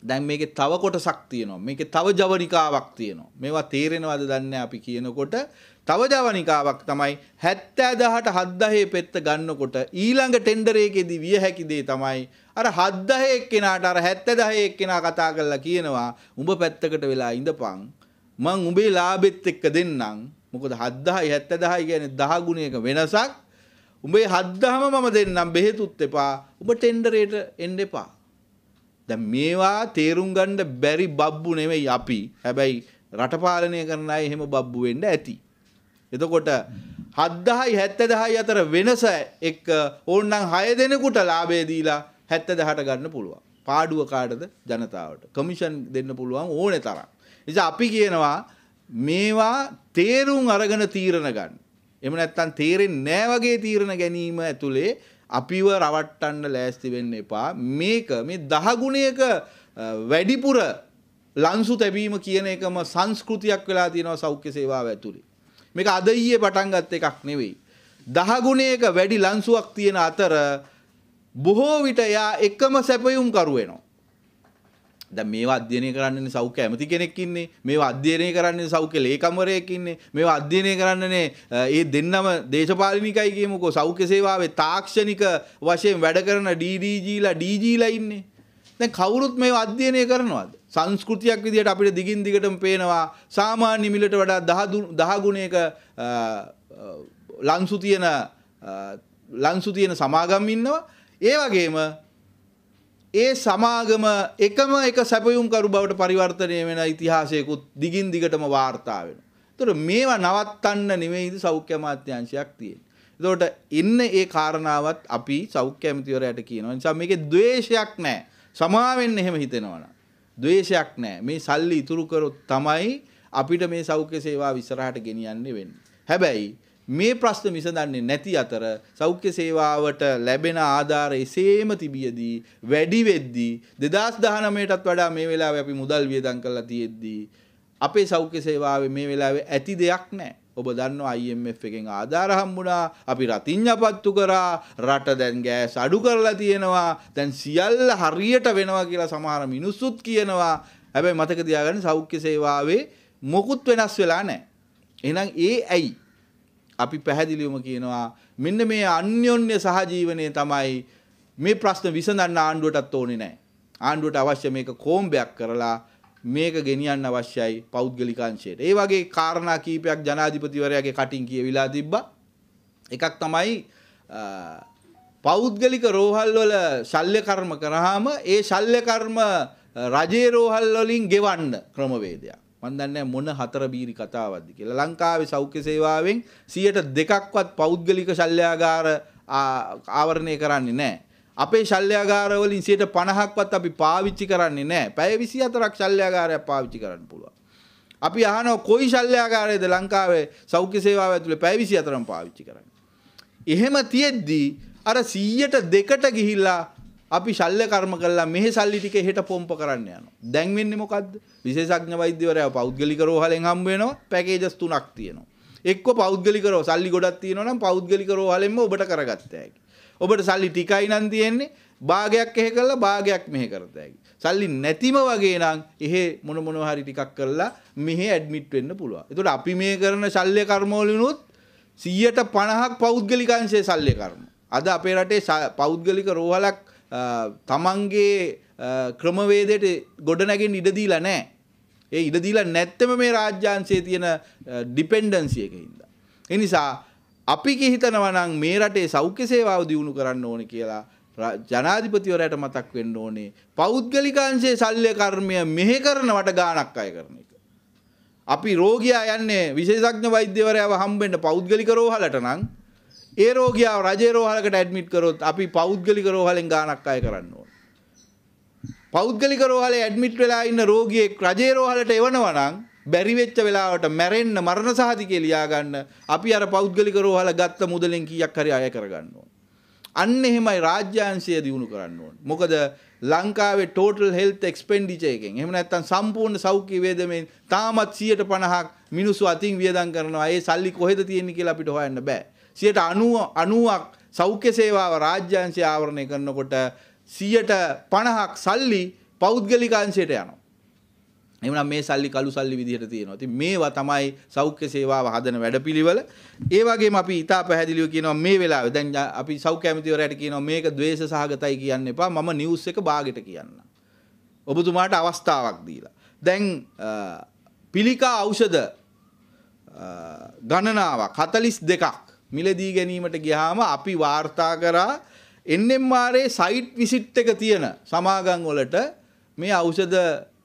දැන් මේකේ තව කොටසක් තියෙනවා. මේකේ තව ජවනිකාවක් තියෙනවා. මේවා තේරෙනවද දන්නේ අපි කියනකොට තව ජවනිකාවක් තමයි 70000ට 7000 පෙත්ත ගන්නකොට ඊළඟ ටෙන්ඩර් එකේදී විය හැකි දේ තමයි අර 7000 එක්කෙනාට අර 70000 එක්කෙනා කතා කරලා කියනවා උඹ පැත්තකට වෙලා ඉඳපන් මං උඹේ ලාභෙත් එක්ක දෙන්නම් මොකද 7000 70000 කියන්නේ 10 ගුණයක වෙනසක් උඹේ 7000ම මම දෙන්නම් බෙහෙතුත් එපා උඹ ටෙන්ඩරේට එන්න එපා දැන් මේවා තේරුම් ගන්න බැරි බබ්බු නෙමෙයි අපි හැබැයි රට පාලනය කරන අය එහෙම බබ්බු වෙන්න ඇති එතකොට හද්දහයි හැත්ත දහයි අතර වෙනස එක් ඕන්නම් හය දෙනෙකුට ලාබේදීලා හැත්ත දහට ගන්න පුළුවන්. පාඩුව කාටද ජනතාවට. කමිෂන් දෙන්න පුළුවන් ඕනෙ තරම්. එස අපි කියනවා මේවා තේරුම් අරගෙන තීරණ ගන්න. එම නැත්තන් තේරෙන් නෑවගේ තීරණ ගැනීම ඇතුළේ අපිව රවට්ටන්න ලෑස්ති වෙන්න එපා මේක මේ දහගුණයක වැඩිපුර ලංසු තැබීම කියන එකම සංස්කෘතියක් වෙලා තියෙනවා සෞඛ්‍ය සේවාව ඇතුළේ. මේක අද ඊයේ පටන් ගත් එකක් නෙවෙයි. දහගුණයක වැඩි ලන්සුවක් තියෙන අතර බොහෝ විට එයා එකම සැපයුම් කරු වෙනවා. දැන් මේවා අධ්‍යයනය කරන්නනේ සෞඛ්‍ය ඇමති කෙනෙක් ඉන්නේ මේවා අධ්‍යයනය කරන්නේ සෞඛ්‍ය ලේකම්වරයෙක් ඉන්නේ මේවා අධ්‍යයනය කරන්නනේ ඒ දෙන්නම දේශපාලනිකයි කියමුකෝ සෞඛ්‍ය සේවාවේ තාක්ෂණික වශයෙන් වැඩ කරන DDG ලා DG ලා ඉන්නේ දැන් කවුරුත් මේවා අධ්‍යයනය කරනවද සංස්කෘතියක් විදිහට අපිට දිගින් දිගටම පේනවා සාමාන්‍ය මිලට වඩා 10 10 ගුණයක ලන්සු තියෙන ලන්සු තියෙන සමාගම් ඉන්නවා ඒ වගේම ඒ සමාගම එකම එක සැපයුම්කරු බවට පරිවර්තනය වෙන ඉතිහාසයකුත් දිගින් දිගටම වාර්තා වෙන. එතකොට මේවා නවත්තන්න නෙමෙයිද සෞඛ්‍ය අමාත්‍යාංශයක් තියෙන්නේ. එතකොට එන්න ඒ කාරණාවත් අපි සෞඛ්‍ය ඇමතිවරයාට කියනවා. නිසා මේකේ ද්වේෂයක් නැහැ. සමාවෙන්න එහෙම හිතෙනවනම්. ද්වේෂයක් නැහැ. මේ සල්ලි ඉතුරු කරොත් තමයි අපිට මේ සෞඛ්‍ය සේවාව ඉස්සරහට ගෙනියන්නේ වෙන්නේ. හැබැයි මේ ප්‍රශ්න විසඳන්නේ නැති අතර සෞඛ්‍ය සේවාවට ලැබෙන ආධාර එසේම තිබියදී වැඩි වෙද්දී 2019ටත් වඩා මේ වෙලාවේ අපි මුදල් වියදම් කරලා තියෙද්දී අපේ සෞඛ්‍ය සේවාවේ මේ වෙලාවේ ඇති දෙයක් නැහැ. ඔබ දන්නවා IMF එකෙන් ආධාර හම්බුණා අපි රතිඤ්ඤපත්තු කරා රට දැන් ගෑස් අඩු කරලා තියෙනවා දැන් සියල්ල හරියට වෙනවා කියලා සමහර මිනිස්සුත් කියනවා හැබැයි මතක තියාගන්න සෞඛ්‍ය සේවාවේ මොකුත් වෙනස් වෙලා නැහැ එහෙනම් ඒ ඇයි අපි පැහැදිලිවම කියනවා මෙන්න මේ අන්‍යෝන්‍ය සහජීවනය තමයි මේ ප්‍රශ්න විසඳන්න ආණ්ඩුවටත් ඕනේ නැහැ ආණ්ඩුවට අවශ්‍ය මේක කෝම්බයක් කරලා මේක ගෙනියන්න අවශ්‍යයි පෞද්ගලිකංශයට. ඒ වගේ කාරණා කීපයක් ජනාධිපතිවරයාගේ කටින් කියවිලා තිබ්බා. එකක් තමයි පෞද්ගලික රෝහල් වල ශල්්‍ය කර්ම කරාම ඒ ශල්්‍ය කර්ම රජයේ රෝහල් වලින් ගෙවන්න ක්‍රමවේදයක්. මන් දන්නේ මොන හතර බීරි කතාවක්ද කියලා. ලංකාවේ සෞඛ්‍ය සේවාවෙන් 100ට දෙකක්වත් පෞද්ගලික ශල්‍යාගාර ආවරණය කරන්නේ නැහැ. අපේ ශල්්‍යයාගාරවලින් සයට පණහක්වත් අපි පාවිච්චි කරන්නේ නෑ පැය විසි අතරක් ශල්්‍යයාගාරයක් පාවිච්චි කරන්න පුළුව. අපි අහනෝ කොයි ශල්්‍යයාගාරයද ලංකාවේ සෞඛ්‍ය සේවා ඇතුළ පැවිසි අතරම් පාවිච්චි කරන්න. එහෙම තියෙද්දී අර සීයට දෙකට ගිහිල්ලා අපි ශල්්‍ය කර්ම කල්ලා මෙහ සල්ලි ටික හෙට පොම්ප කරන්න යන දැන්වෙන්න මොකක්ද විශේෂඥ වෛද්‍යවරය පෞද්ගලික රෝහලෙන් හම්බේනවා පැකේජස් තුනක් තියෙනවා එක්ක පෞද්ගලිකරෝ සල්ලි ගොඩක් තියෙනවා නම් පෞද්ගලික රෝහලෙන්ම ඔබට කරගත්ත හැකි ඔබට සල්ලි ටිකයි නම් තියෙන්නේ භාගයක් එහෙ කරලා භාගයක් මෙහෙ කරතයි. සල්ලි නැතිම වගේ නම් එහෙ මොන මොන හරි ටිකක් කරලා මෙහෙ ඇඩ්මිට් වෙන්න පුළුවන්. ඒතකොට අපි මේ කරන ශල්්‍ය කර්මවලිනුත් 150ක් පෞද්ගලික අංශයේ ශල්්‍ය කර්ම. අද අපේ රටේ පෞද්ගලික රෝහලක් තමන්ගේ ක්‍රමවේදයට ගොඩනැගෙන්න ඉඩ දීලා නැහැ. ඒ ඉඩ දීලා නැත්තම මේ රාජ්‍යාංශයේ තියෙන ඩිපෙන්ඩන්සි එක හින්දා. ඒ නිසා අපි හිතනවනම් මේ රටේ සෞඛ්‍ය සේවාව දියුණු කරන්න ඕන කියලා ජනාධිපතිවරයට මතක් වෙන්න ඕනේ පෞද්ගලිකාංශයේ ශල්්‍ය කර්මය මෙහෙ කරනවට ගාණක් අය කරන එක. අපි රෝගියා යන්නේ විශේෂඥ වෛද්‍යවරයාව හම්බෙන්න පෞද්ගලික රෝහලට නම් ඒ රෝගියා රජේ රෝහලකට ඇඩ්මිට් කරොත් අපි පෞද්ගලික රෝහලෙන් ගාණක් අය කරන්න ඕන. පෞද්ගලික රෝහලේ ඇඩ්මිට් වෙලා ඉන්න රෝගියෙක් රජේ රෝහලට එවනවා නම් බැරි වෙච්ච වෙලාවට මැරෙන්න මරණ සාධිකේ ලියා ගන්න අපි අර පෞද්ගලික රෝහල ගත්ත මුදලෙන් කීයක් හරි අය කරගන්න ඕන. අන්න එහෙමයි රාජ්‍යාංශය දියුණු කරන්න ඕන. මොකද ලංකාවේ ටෝටල් හෙල්ත් එක්ස්පෙන්ඩිචර් එකෙන් එහෙම නැත්නම් සම්පූර්ණ සෞඛ්‍ය වේදමෙන් තාමත් 150ක් මිනිස්සු අතින් වියදම් කරනවා. ඒ සල්ලි කොහෙද තියෙන්නේ කියලා අපිට හොයන්න බෑ. 90 90ක් සෞඛ්‍ය සේවාව රාජ්‍යාංශය ආවරණය කරනකොට 150ක් සල්ලි පෞද්ගලික අංශයට යනවා. එවනම් මේ සල්ලි කළු සල්ලි විදිහට තියෙනවා. ඉතින් මේවා තමයි සෞඛ්‍ය සේවාව හදන වැඩපිළිවෙල. ඒ වගේම අපි ඊටා පැහැදිලිව කියනවා මේ වෙලාවේ දැන් අපි සෞඛ්‍ය ඇමතිවරයාට කියනවා මේක द्वේෂ සහගතයි කියන්න එපා. මම නිවුස් එක බාගෙට කියන්න. ඔබතුමාට අවස්ථාවක් දීලා. දැන් පිළිකා ඖෂධ ගණනාවක් 42ක් මිලදී ගැනීමට ගියාම අපි වාර්තා කරා NMR සයිට් විසිට් එක තියෙන සමාගම් වලට මේ ඖෂධ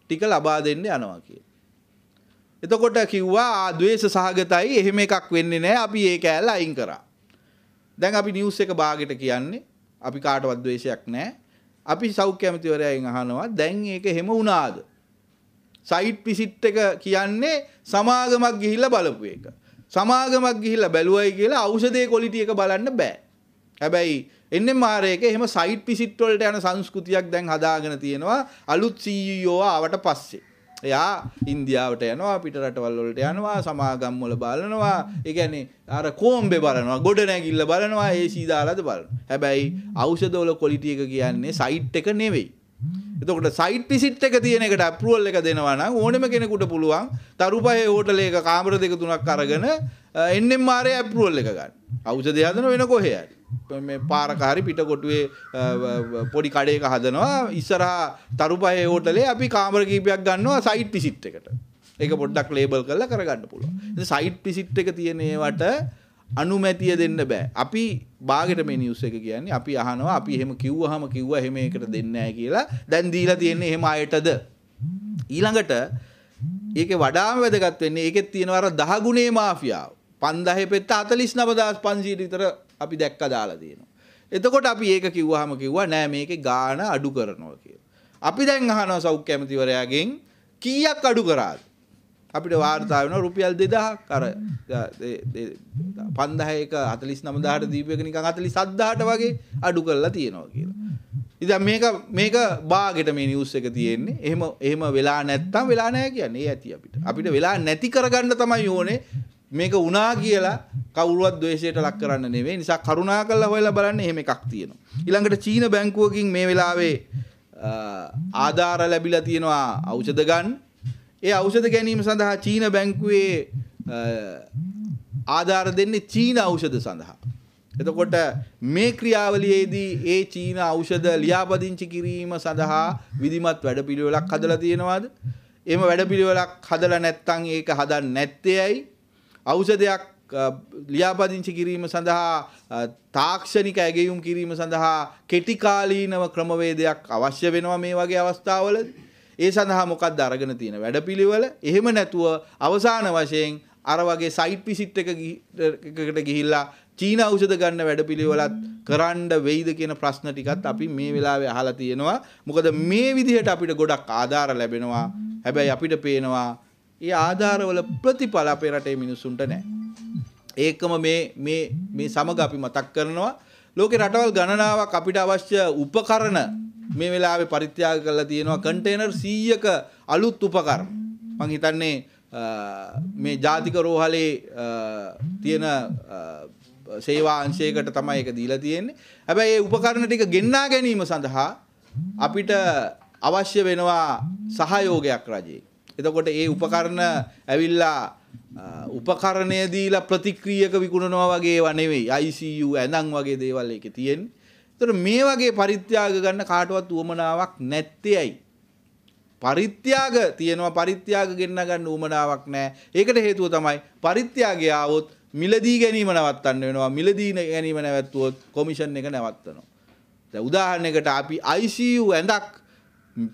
ටික ලබා දෙන්න යනවා කියලා. එතකොට කිව්වා ආද්වේෂ සහගතයි එහෙම එකක් වෙන්නේ නැහැ අපි ඒ කෑල්ල අයින් කරා. දැන් අපි නිවුස් එක බාගෙට කියන්නේ අපි කාටවත් ද්වේෂයක් නැහැ. අපි සෞඛ්‍ය ඇමතිවරයන් අහනවා දැන් ඒක එහෙම වුණාද? සයිට් විසිට් එක කියන්නේ සමාගමක් ගිහිල්ලා බලපු එක. සමාගමක් ගිහිල්ලා බැලුවයි කියලා ඖෂධයේ ක්වොලිටි එක බලන්න බෑ. හැබැයි එන්නම් ආරයක එහෙම සයිට් විසිට් වලට යන සංස්කෘතියක් දැන් හදාගෙන තියෙනවා අලුත් CEO ආවට පස්සේ. එයා ඉන්දියාවට යනවා පිට රටවල් වලට යනවා සමාගම් වල බලනවා ඒ කියන්නේ අර කොම්බේ බලනවා ගොඩ නැගිල්ල බලනවා ඒසී දාලාද බලනවා හැබැයි ඖෂධ වල ක්වොලිටි එක කියන්නේ සයිට් එක නෙවෙයි එතකොට සයිට් විසිට් එක තියෙන එකට අප්‍රූවල් එක දෙනවා නම් ඕනෙම කෙනෙකුට පුළුවන් තරුපහේ හෝටලයක කාමර දෙක තුනක් අරගෙන එන්නෙම් මාරය ඇප්රුවල් එක ගන්න අවුෂ දෙයදන වෙන කොහේ ඇ පාරකාරි පිටකොටුවේ පොඩි කඩේක හදනවා ඉස්සරහා තරුපය හෝටලේ අපි කාමර කීපයක් ගන්නවා සයිට් පිසිට් එකට එක පොඩ්ඩක් ලේබල් කරලා කරගන්න පුළුවන් සයිට් පිසිට් එක තියෙනේවට අනුමැතිය දෙන්න බෑ අපි බාගෙට මේ නිවස් එක කියන්නේ අපි අහනවා අපි එහෙම කිව්වහම කිව්වා එහෙම එකට දෙන්නේ නැහැ කියලා දැන් දීලා තියෙන්නේ එහෙම අයටද ඊළඟට ඒකේ වඩාම වැදගත් වෙන්නේ ඒකෙත් තියෙනවා අර 10 ගුණේ මාෆියාව පන්දහය පෙත්ත අතලිස් නවදස් පන්සීට විතර අපි දැක්ක දාලා තියෙනවා. එතකොට අපි ඒක කිව්වහම කිව්වා නෑ මේකේ ගාන අඩු කරනවා කියලා. අපි දැන් අහනවා සෞඛ්‍ය ඇමතිවරයාගෙන් කීයක් අඩු කරාද? අපිට වාර්තා වෙනවා රුපියල් 2000ක් අර 5000ක 49000ට දීපු එක නිකන් 47000ට වගේ අඩු කරලා තියෙනවා කියලා. ඉතින් මේක මේක බාගෙට මේ නිවුස් එක තියෙන්නේ. එහෙම එහෙම වෙලා නැත්තම් වෙලා නැහැ කියන්නේ. ඒ ඇති අපිට. අපිට වෙලා නැති කරගන්න තමයි ඕනේ මේක වුණා කියලා කවුරුවත් ද්වේෂයට ලක් කරන්න නෙවෙයි. නිසා කරුණා කරලා හොයලා බලන්න එහෙම එකක් තියෙනවා. ඊළඟට චීන බැංකුවකින් මේ වෙලාවේ ආධාර ලැබිලා තියෙනවා ඖෂධ ගන්න. ඒ ඖෂධ ගැනීම සඳහා චීන බැංකුවේ ආධාර දෙන්නේ චීන ඖෂධ සඳහා. එතකොට මේ ක්‍රියාවලියේදී ඒ චීන ඖෂධ ලියාපදිංචි කිරීම සඳහා විධිමත් වැඩපිළිවෙලක් හදලා තියෙනවද? එහෙම වැඩපිළිවෙලක් හදලා නැත්නම් ඒක හදන්නේ නැත්තේ ඇයි? ඖෂධයක් ලියාපදිංචි කිරීම සඳහා තාක්ෂණික ඇගයුම් කිරීම සඳහා කෙටිකාලීනව ක්‍රමවේදයක් අවශ්‍ය වෙනවා මේ වගේ අවස්ථාවලදී. ඒ සඳහා මොකක්ද අරගෙන තියෙන වැඩපිළිවෙල? එහෙම නැතුව අවසාන වශයෙන් අර වගේ සයිට් විසිට් එකකට ගිහිල්ලා චීන ඖෂධ ගන්න වැඩපිළිවෙලත් කරන්න වෙයිද කියන ප්‍රශ්න ටිකත් අපි මේ වෙලාවේ අහලා තියෙනවා. මොකද මේ විදිහට අපිට ගොඩක් ආධාර ලැබෙනවා. හැබැයි අපිට පේනවා ඒ ආධාරවල ප්‍රතිඵල අපේ රටේ මිනිස්සුන්ට නෑ. ඒකම මේ මේ සමග අපි මතක් කරනවා ලෝක රටවල් ගණනාවක් අපිට අවශ්‍ය උපකරණ මේ වෙලාවේ පරිත්‍යාග කරලා තියෙනවා කන්ටේනර් 100ක අලුත් උපකරණ. මං හිතන්නේ මේ ජාතික රෝහලේ තියෙන සේවා අංශයකට තමයි ඒක දීලා තියෙන්නේ. හැබැයි ඒ උපකරණ ටික ගෙන්නා ගැනීම සඳහා අපිට අවශ්‍ය වෙනවා සහයෝගයක් රජයේ. එතකොට ඒ උපකරණ ඇවිල්ලා උපකරණය දීලා ප්‍රතික්‍රියක විකුණනවා වගේ වනෙවෙයි ICU ඇඳන් වගේ දේවල් එක තියෙන් තොට මේ වගේ පරිත්‍යාග ගන්න කාටුවත් වුවමනාවක් නැත්තයයි. පරිත්‍යාග තියෙනවා පරිත්‍යාග ගෙන්න්න ගන්න උමනාවක් නෑ ඒකට හේතුව තමයි පරිත්‍යාගයාවොත් මිලදී ගැනීම නවත්තන්න වෙනවා මිලදීන ගැනීම නැවැත්තුවොත් කොමිෂන් එක නැවත්තනවා. උදාහරණයකට අපි ICU ඇඳක්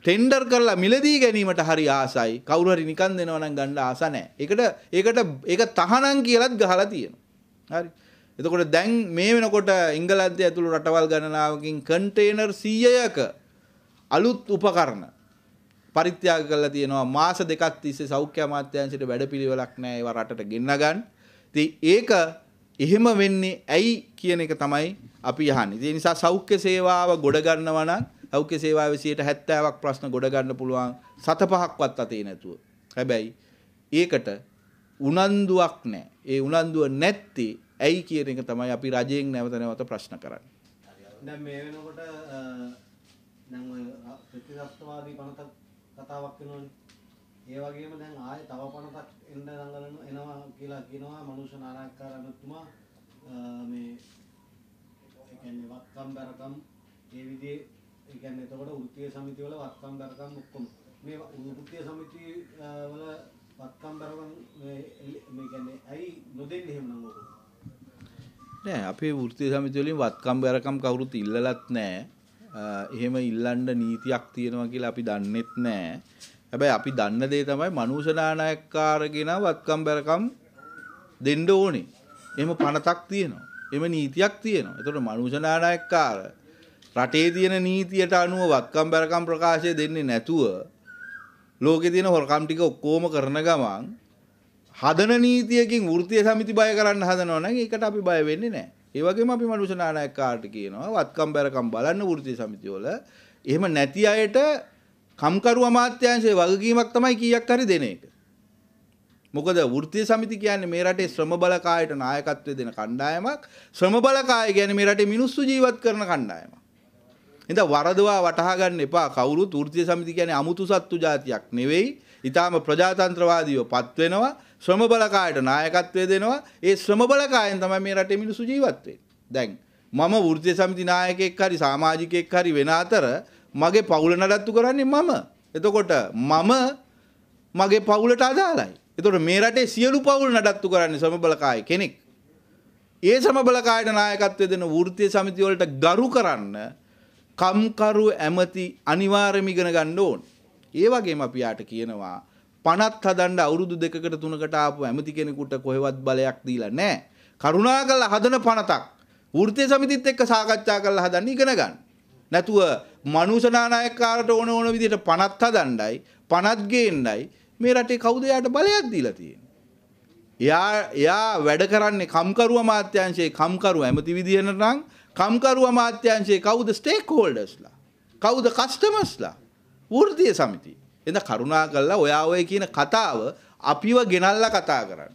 ටෙන්ඩර් කරලා මිලදී ගැනීමට හරි ආසයි කවුරුහරි නිකන් දෙනවනම් ගන්න ආස නැහැ. ඒකට ඒකට ඒක තහනම් කියලත් ගහලා තියෙනවා. හරි. එතකොට දැන් මේ වෙනකොට එංගලන්තය ඇතුළු රටවල් ගණනාවකින් කන්ටේනර් 100ක අලුත් උපකරණ පරිත්‍යාග කරලා තියෙනවා මාස දෙකක් තිස්සේ සෞඛ්‍ය අමාත්‍යාංශයට වැඩපිළිවෙලක් නැහැ ඒවා රටට ගෙන්න ගන්න. ඉතින් ඒක එහෙම වෙන්නේ ඇයි කියන එක තමයි අපි අහන්නේ. ඒ නිසා සෞඛ්‍ය සේවාව ගොඩ ගන්නවා නම් ලෞකික සේවාවේ 70ක් ප්‍රශ්න ගොඩ ගන්න පුළුවන් සත පහක්වත් අතේ නැතුව. හැබැයි ඒකට උනන්දුවක් නැහැ. ඒ උනන්දුව නැත්තේ ඇයි කියන එක තමයි අපි රජයෙන් නැවත නැවත ප්‍රශ්න කරන්නේ. දැන් මේ වෙනකොට දැන් ඔය ප්‍රතිරස්තවාදී පනත කතාවක් වෙනවනේ. ඒ වගේම දැන් ආයේ තව පනතක් එන්න දඟලන එනවා කියලා කියනවා මනුෂ්‍ය නානාකාර අමතුමා මේ ඒ කියන්නේ වක්කම් බරකම් ඒ විදිහේ ඒ කියන්නේ එතකොට වෘත්තීය සමිති වල වත්කම් දරකම් ඔක්කොම මේ වෘත්තීය සමිති වල වත්කම් දරකම් මේ කියන්නේ ඇයි නොදෙන්නේ එහෙමනම් ඔක නෑ අපේ වෘත්තීය සමිති වලින් වත්කම් දරකම් කවුරුත් ඉල්ලලත් නෑ එහෙම ඉල්ලන්න නීතියක් තියෙනවා කියලා අපි දන්නෙත් නෑ හැබැයි අපි දන්න දේ තමයි මනුෂ්‍ය නායකකාරගෙන වත්කම් බැරකම් දෙන්න ඕනේ. එහෙම පනතක් තියෙනවා. එහෙම නීතියක් තියෙනවා. ඒතකොට මනුෂ්‍ය නායකකාරයා රටේ තියෙන නීතියට අනුව වක්කම් බැරකම් ප්‍රකාශය දෙන්නේ නැතුව ලෝකේ තියෙන හොරකම් ටික ඔක්කොම කරන ගමන් හදන නීතියකින් වෘත්තීය සමිති බය කරන්න හදනවා නම් ඒකට අපි බය වෙන්නේ නැහැ. ඒ වගේම අපි මනුෂ්‍ය නායකකාට කියනවා වත්කම් බැරකම් බලන්න වෘත්තීය සමිතිය වල එහෙම නැති අයට කම්කරු අමාත්‍යාංශයේ වගකීමක් තමයි කීයක් හරි දෙන එක. මොකද වෘත්තීය සමිති කියන්නේ මේ රටේ ශ්‍රම බලකායට නායකත්වය දෙන කණ්ඩායමක්. ශ්‍රම බලකාය කියන්නේ මේ රටේ මිනිස්සු ජීවත් කරන කණ්ඩායමක්. එඳ වරදවා වටහා ගන්න එපා. කවුරුත් වෘත්තීය සමිති කියන්නේ අමුතු සත්තු జాතියක් නෙවෙයි. ඊටාම ප්‍රජාතන්ත්‍රවාදීව පත් වෙනවා. ශ්‍රම බලකායට නායකත්වය දෙනවා. ඒ ශ්‍රම බලකායෙන් තමයි මේ රටේ මිනිස්සු ජීවත් වෙන්නේ. දැන් මම වෘත්තීය සමිති නායකයෙක් හරි සමාජිකයෙක් හරි වෙන අතර මගේ පවුල නඩත්තු කරන්නේ මම. එතකොට මම මගේ පවුලට අදාළයි. එතකොට මේ රටේ සියලු පවුල් නඩත්තු කරන්නේ ශ්‍රම බලකාය කෙනෙක්. ඒ සමබලකායට නායකත්වය දෙන වෘත්තීය සමිති වලට ගරු කරන්න කම්කරු ඇමති අනිවාර්යයෙන්ම ඉගෙන ගන්න ඕන. ඒ වගේම අපි යාට කියනවා පණත් හදන්න අවුරුදු දෙකකට තුනකට ආපු ඇමති කෙනෙකුට කොහෙවත් බලයක් දීලා නැහැ. කරුණාකරලා හදන පණතක් වෘත්තීය සමිතිත් එක්ක සාකච්ඡා කරලා හදන්න ඉගෙන ගන්න. නැතුව මනුෂ්‍ය නායකකාරට ඕන ඕන විදිහට පණත් හදන්නයි, පණත් ගේන්නයි මේ රටේ කවුද යාට බලයක් දීලා තියෙන්නේ? එයා එයා වැඩ කරන්නේ කම්කරුව මාත්‍යංශයේ කම්කරුව ඇමති විදියට නම් කම්කරු අමාත්‍යංශයේ කවුද ස්ටේක් හෝල්ඩර්ස්ලා? කවුද කස්ටමර්ස්ලා? වෘත්තීය සමිතිය. එඳ කරුණා කළා ඔයා ඔය කියන කතාව අපිව ගෙනල්ලා කතා කරන්න.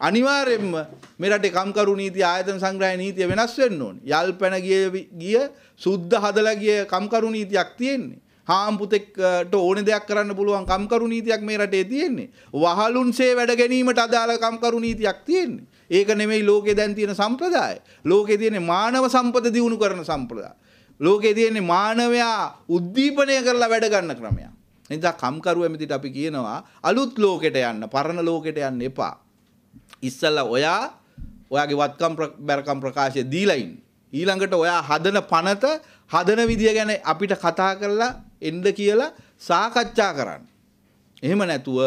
අනිවාර්යෙන්ම මේ රටේ කම්කරු නීති ආයතන සංග්‍රහය නීතිය වෙනස් වෙන්න ඕනේ. යල් පැන ගිය ගිය සුද්ධ හදලා ගිය කම්කරු නීතියක් තියෙන්නේ. හාම්පුතෙක්ට ඕන දෙයක් කරන්න පුළුවන් කම්කරු නීතියක් මේ රටේ තියෙන්නේ. වහලුන්සේ වැඩ ගැනීමට අදාළ කම්කරු නීතියක් තියෙන්නේ. ඒක නෙමෙයි ලෝකේ දැන් තියෙන සම්ප්‍රදාය. ලෝකේ තියෙන මානව සම්පත දියුණු කරන සම්ප්‍රදාය. ලෝකේ තියෙන මානවයා උද්දීපනය කරලා වැඩ ගන්න ක්‍රමයක්. එනිසා කම්කරු ඇමතිට අපි කියනවා අලුත් ලෝකෙට යන්න, පරණ ලෝකෙට යන්න එපා. ඉස්සල්ලා ඔයා ඔයාගේ වත්කම් බැරකම් ප්‍රකාශය දීලා ඉන්න. ඊළඟට ඔයා හදන පනත හදන විදිය ගැන අපිට කතා කරලා එන්න කියලා සාකච්ඡා කරන්න. එහෙම නැතුව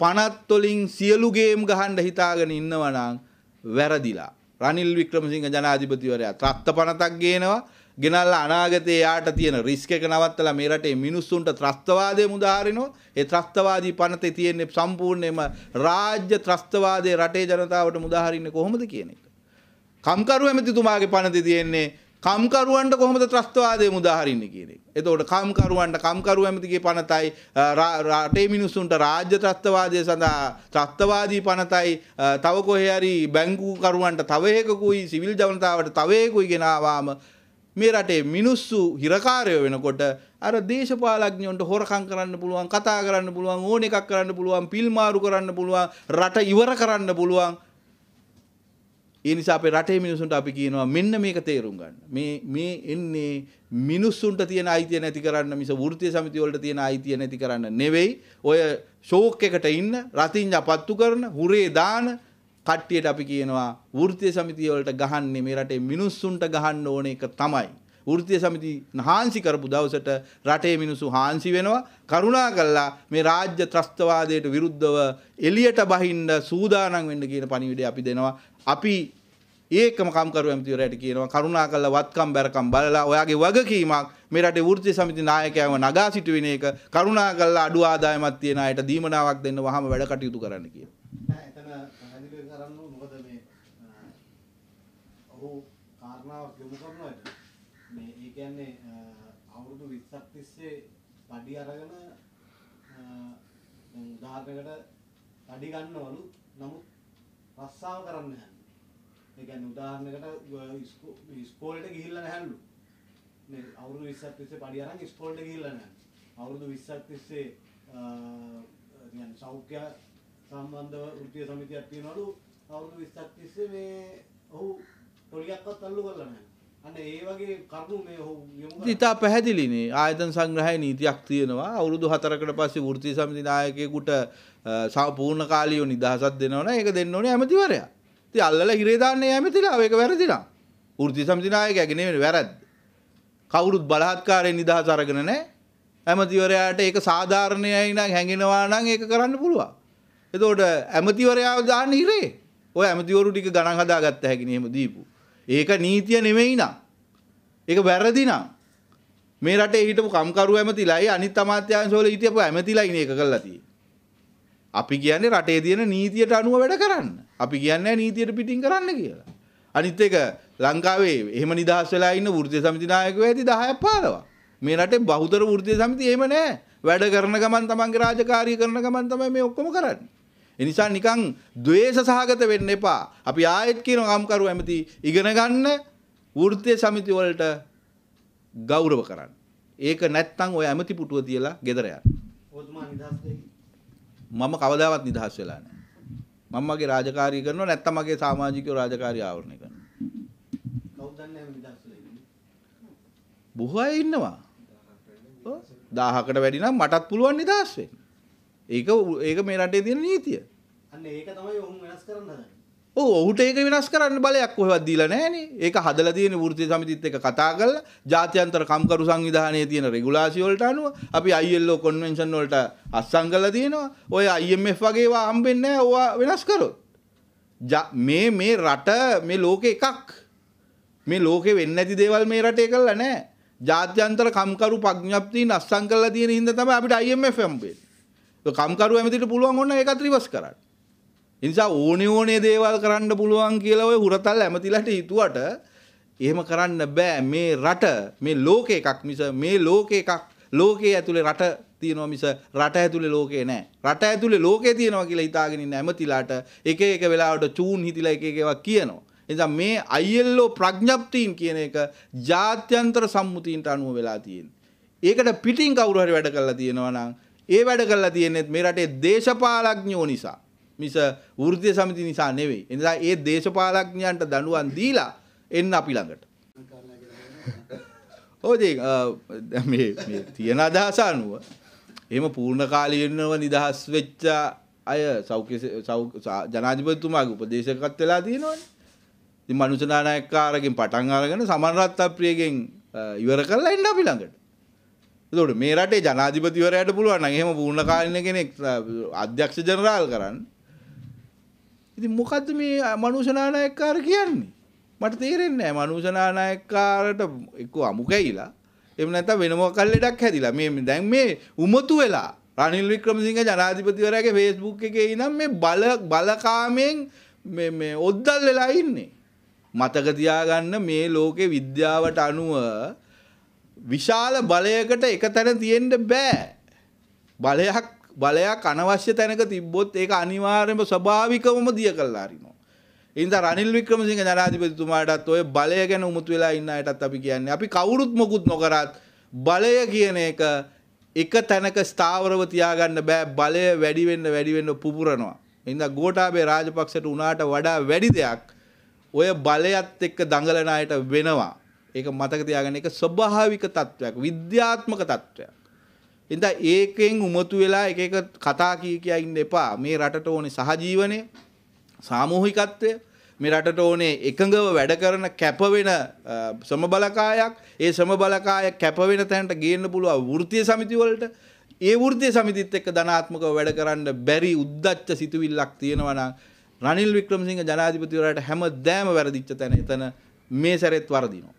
පනත් වලින් සියලු ගේම් ගහන්න හිතාගෙන ඉන්නවනම් වැරදිලා. රනිල් වික්‍රමසිංහ ජනාධිපතිවරයා ත්‍රත්ත පනතක් ගේනවා ගෙනල්ලා අනාගතේ යාට තියෙන රිස්ක් එක නවත්තලා මේ රටේ මිනිස්සුන්ට ත්‍රස්තවාදය මුදාහරිනවා. ඒ ත්‍රස්තවාදී පනතේ තියෙන සම්පූර්ණයෙන්ම රාජ්‍ය ත්‍රස්තවාදය රටේ ජනතාවට මුදාහරින්නේ කොහොමද කියන එක. කම්කරු ඇමතිතුමාගේ පනතේ තියෙන්නේ කම්කරුවන්ට කොහොමද ත්‍රස්තවාදය මුදාහරින්න කියන එක. එතකොට කම්කරුවන්ට කම්කරු ඇමතිගේ පනතයි රටේ මිනිස්සුන්ට රාජ්‍ය ත්‍රස්තවාදය සඳහා ත්‍රස්තවාදී පනතයි තව කොහේ හරි බැංකුකරුවන්ට තව එකකුයි සිවිල් ජනතාවට තව එකකුයි ගෙනාවාම මේ රටේ මිනිස්සු හිරකාරයෝ වෙනකොට අර දේශපාලඥයන්ට හොරකම් කරන්න පුළුවන් කතා කරන්න පුළුවන් ඕන එකක් කරන්න පුළුවන් පිල් මාරු කරන්න පුළුවන් රට ඉවර කරන්න පුළුවන් ඒනිසා අපේ රටේ මිනිසුන්ට අපි කියනවා මෙන්න මේක තේරුම් ගන්න. මේ මේ එන්නේ මිනිස්සුන්ට තියෙන අයිතිය නැති කරන්න මිස වෘත්තීය සමිති වලට තියෙන අයිතිය නැති කරන්න නෙවෙයි. ඔය ෂෝක් එකට ඉන්න රතින් අපත්තු කරන හුරේ දාන කට්ටියට අපි කියනවා වෘත්තීය සමිතිය වලට ගහන්නේ මේ රටේ මිනිස්සුන්ට ගහන්න ඕන එක තමයි. වෘත්තීය සමිති හාන්සි කරපු දවසට රටේ මිනිසු හාන්සි වෙනවා. කරුණා කළා මේ රාජ්‍ය ත්‍රස්තවාදයට විරුද්ධව එළියට බහින්න සූදානම් වෙන්න කියන පණිවිඩය අපි දෙනවා. අපි ඒකම කම්කරු ඇමතිවරයාට කියනවා කරුණා කරලා වත්කම් බැරකම් බලලා ඔයාගේ වගකීමක් මේ රටේ වෘත්ති සමිති නායකයන්ව නගා සිටුවෙන එක කරුණා කරලා අඩු ආදායමක් තියෙන අයට දීමනාවක් දෙන්න වහම වැඩ කටයුතු කරන්න කියලා. එතන පැහැදිලි කරන්න මොකද මේ ඔහු කාරණාවක් යොමු කරනවා මේ ඒ කියන්නේ අවුරුදු 20ක් තිස්සේ පඩි අරගෙන දැන් උදාහරණයකට පඩි ගන්නවලු නමුත් රස්සාව කරන්නේ නැහැ. ඒ කියන්නේ උදාහරණයකට ඉස්කෝලේට ගිහිල්ලා නැහැලු. මේ අවුරුදු 20ක් තිස්සේ පඩි අරන් ඉස්කෝලේට ගිහිල්ලා නැහැ. අවුරුදු 20ක් තිස්සේ කියන්නේ සෞඛ්‍ය සම්බන්ධව වෘත්තීය සමිතියක් තියනවලු. අවුරුදු 20ක් තිස්සේ මේ ඔහු තොලියක්වත් අල්ලු කරලා නැහැ. අන්න ඒ වගේ කරුණු මේ ඔහු යොමු කරා. ඉතා පැහැදිලිනේ. ආයතන සංග්‍රහයේ නීතියක් තියෙනවා. අවුරුදු 4කට පස්සේ වෘත්තීය සමිති නායකයෙකුට සම්පූර්ණ කාලීව නිදහසක් දෙනවනේ. ඒක දෙන්න ඕනේ ඇමතිවරයා. ඉතින් අල්ලලා හිරේ දාන්නේ ඇමතිලා ඒක වැරදිලා. වෘත්ති සමිති නායකයාගේ නෙමෙයි වැරද්ද. කවුරුත් බලහත්කාරයෙන් නිදහස අරගෙන නැහැ. ඇමතිවරයාට ඒක සාධාරණයි නම් හැංගෙනවා නම් ඒක කරන්න පුළුවන්. එතකොට ඇමතිවරයාව දාන්න හිරේ. ඔය ඇමතිවරු ටික ගණන් හදාගත්ත හැකි නේ දීපු. ඒක නීතිය නෙමෙයි නා. ඒක වැරදි නා. මේ රටේ හිටපු කම්කරු ඇමතිලයි අනිත් අමාත්‍යාංශවල හිටියපු ඇමතිලයි නේ ඒක කළා තියෙන්නේ. අපි කියන්නේ රටේ තියෙන නීතියට අනුව වැඩ කරන්න. අපි කියන්නේ නීතියට පිටින් කරන්න කියලා. අනිත් එක ලංකාවේ එහෙම නිදහස් වෙලා ඉන්න වෘත්තීය සමිති නායකයෝ ඇති 10ක් 15ක්. මේ රටේ බහුතර වෘත්තීය සමිති එහෙම නැහැ. වැඩ කරන ගමන් තමන්ගේ රාජකාරිය කරන ගමන් තමයි මේ ඔක්කොම කරන්නේ. ඒ නිසා නිකන් द्वේෂ සහගත වෙන්න එපා. අපි ආයෙත් කියන ගම්කරු ඇමති ඉගෙන ගන්න වෘත්තීය සමිති වලට ගෞරව කරන්න. ඒක නැත්තම් ඔය ඇමති පුටුව තියලා gedera යන්න. ඔතුමා නිදහස් වෙයි මම කවදාවත් නිදහස් වෙලා නැහැ. මම මගේ රාජකාරී කරනවා නැත්නම් මගේ සමාජිකව රාජකාරී ආවරණය කරනවා. කවුද දන්නේ නිදහස් වෙලා ඉන්නේ? බොහෝ අය ඉන්නවා. 1000කට වැඩි නම් මටත් පුළුවන් නිදහස් වෙන්න. ඒක ඒක මේ රටේ තියෙන නීතිය. අන්න ඒක තමයි ඔවුන් වෙනස් කරන්න හදන්නේ. ඔව් ඔහුට ඒක වෙනස් කරන්න බලයක් කොහෙවත් දීලා නැහනේ. ඒක හදලා තියෙන වෘත්තීය සමිතිත් එක්ක කතා කරලා ජාත්‍යන්තර කම්කරු සංවිධානයේ තියෙන රෙගුලාසි වලට අනුව අපි ILO convention වලට අත්සන් කරලා තියෙනවා. ඔය IMF වගේ ඒවා හම්බෙන්නේ නැහැ. ඕවා වෙනස් කරොත්. මේ මේ රට මේ ලෝකේ එකක්. මේ ලෝකේ වෙන්නේ නැති දේවල් මේ රටේ කරලා නැහැ. ජාත්‍යන්තර කම්කරු ප්‍රඥප්තියන් අත්සන් කරලා තියෙන හින්දා තමයි අපිට IMF හම්බෙන්නේ. කම්කරු ඇමතිට පුළුවන් ඕන ඒකත් රිවර්ස් කරන්න. එනිසා ඕනේ ඕනේ දේවල් කරන්න පුළුවන් කියලා ඔය හුරතල් ඇමතිලට හිතුවට එහෙම කරන්න බෑ මේ රට මේ ලෝක එකක් මිස මේ ලෝක එකක් ලෝකයේ ඇතුලේ රට තියෙනවා මිස රට ඇතුලේ ලෝකේ නෑ රට ඇතුලේ ලෝකේ තියෙනවා කියලා හිතාගෙන ඉන්න ඇමතිලාට එක එක වෙලාවට චූන් හිතිලා එක එක ඒවා කියනවා එනිසා මේ ILO ප්‍රඥප්තියන් කියන එක ජාත්‍යන්තර සම්මුතියන්ට අනුව වෙලා තියෙන්නේ ඒකට පිටින් කවුරු හරි වැඩ කරලා තියෙනවා නම් ඒ වැඩ කරලා තියෙන්නේ මේ රටේ දේශපාලඥයෝ නිසා මිස වෘත්තීය සමිති නිසා නෙවෙයි. එනිසා ඒ දේශපාලඥයන්ට දඬුවම් දීලා එන්න අපි ළඟට. ඔය මේ මේ තියෙන අදහස අනුව එහෙම පූර්ණ කාලීනව නිදහස් වෙච්ච අය සෞඛ්‍ය ජනාධිපතිතුමාගේ උපදේශකත් වෙලා තියෙනවනේ. ඉතින් මනුෂ්‍ය නායකකාරගෙන් පටන් අරගෙන සමන් රත්නප්‍රියගෙන් ඉවර කරලා එන්න අපි ළඟට. එතකොට මේ රටේ ජනාධිපතිවරයාට පුළුවන් නම් එහෙම පූර්ණ කාලීන කෙනෙක් අධ්‍යක්ෂ ජනරාල් කරන්න ඉතින් මොකද්ද මේ මනුෂනානායකකාර කියන්නේ? මට තේරෙන්නේ නැහැ මනුෂනානායකකාරට එක්ක අමු කැයිලා එහෙම නැත්නම් වෙන මොකක් ලෙඩක් හැදිලා මේ දැන් මේ උමතු වෙලා රනිල් වික්‍රමසිංහ ජනාධිපතිවරයාගේ Facebook එකේ ඉඳන් මේ බල බලකාමෙන් මේ මේ ඔද්දල් වෙලා ඉන්නේ. මතක තියාගන්න මේ ලෝකේ විද්‍යාවට අනුව විශාල බලයකට එක තැන තියෙන්න බෑ. බලයක් බලයක් අනවශ්‍ය තැනක තිබ්බොත් ඒක අනිවාර්යයෙන්ම ස්වභාවිකවම දිය කරලා හරිනවා. ඒ නිසා රනිල් වික්‍රමසිංහ ජනාධිපතිතුමාටත් ඔය බලය ගැන උමුතු වෙලා ඉන්න අයටත් අපි කියන්නේ අපි කවුරුත් මොකුත් නොකරත් බලය කියන එක එක තැනක ස්ථාවරව තියාගන්න බෑ බලය වැඩි වෙන්න වැඩි වෙන්න පුපුරනවා. එඳා ගෝඨාභය රාජපක්ෂට උනාට වඩා වැඩි දෙයක් ඔය බලයත් එක්ක දඟලන අයට වෙනවා. ඒක මතක තියාගන්න ඒක ස්වභාවික තත්වයක්, විද්‍යාත්මක තත්වයක්. එඳ ඒකෙන් උමතු වෙලා එක එක කතා කිය කියා ඉන්න එපා. මේ රටට ඕනේ සහජීවනය, සාමූහිකත්වය, මේ රටට ඕනේ එකඟව වැඩ කරන කැපවෙන සමබලකායක්, ඒ සමබලකාය කැපවෙන තැනට ගේන්න පුළුවන් වෘත්තීය සමිති වලට. ඒ වෘත්තීය සමිතිත් එක්ක ධනාත්මකව වැඩ කරන්න බැරි උද්දච්ච සිතුවිල්ලක් තියෙනවා නම් රනිල් වික්‍රමසිංහ ජනාධිපතිවරයාට හැමදාම වැරදිච්ච තැන එතන මේ සැරෙත් වරදිනවා.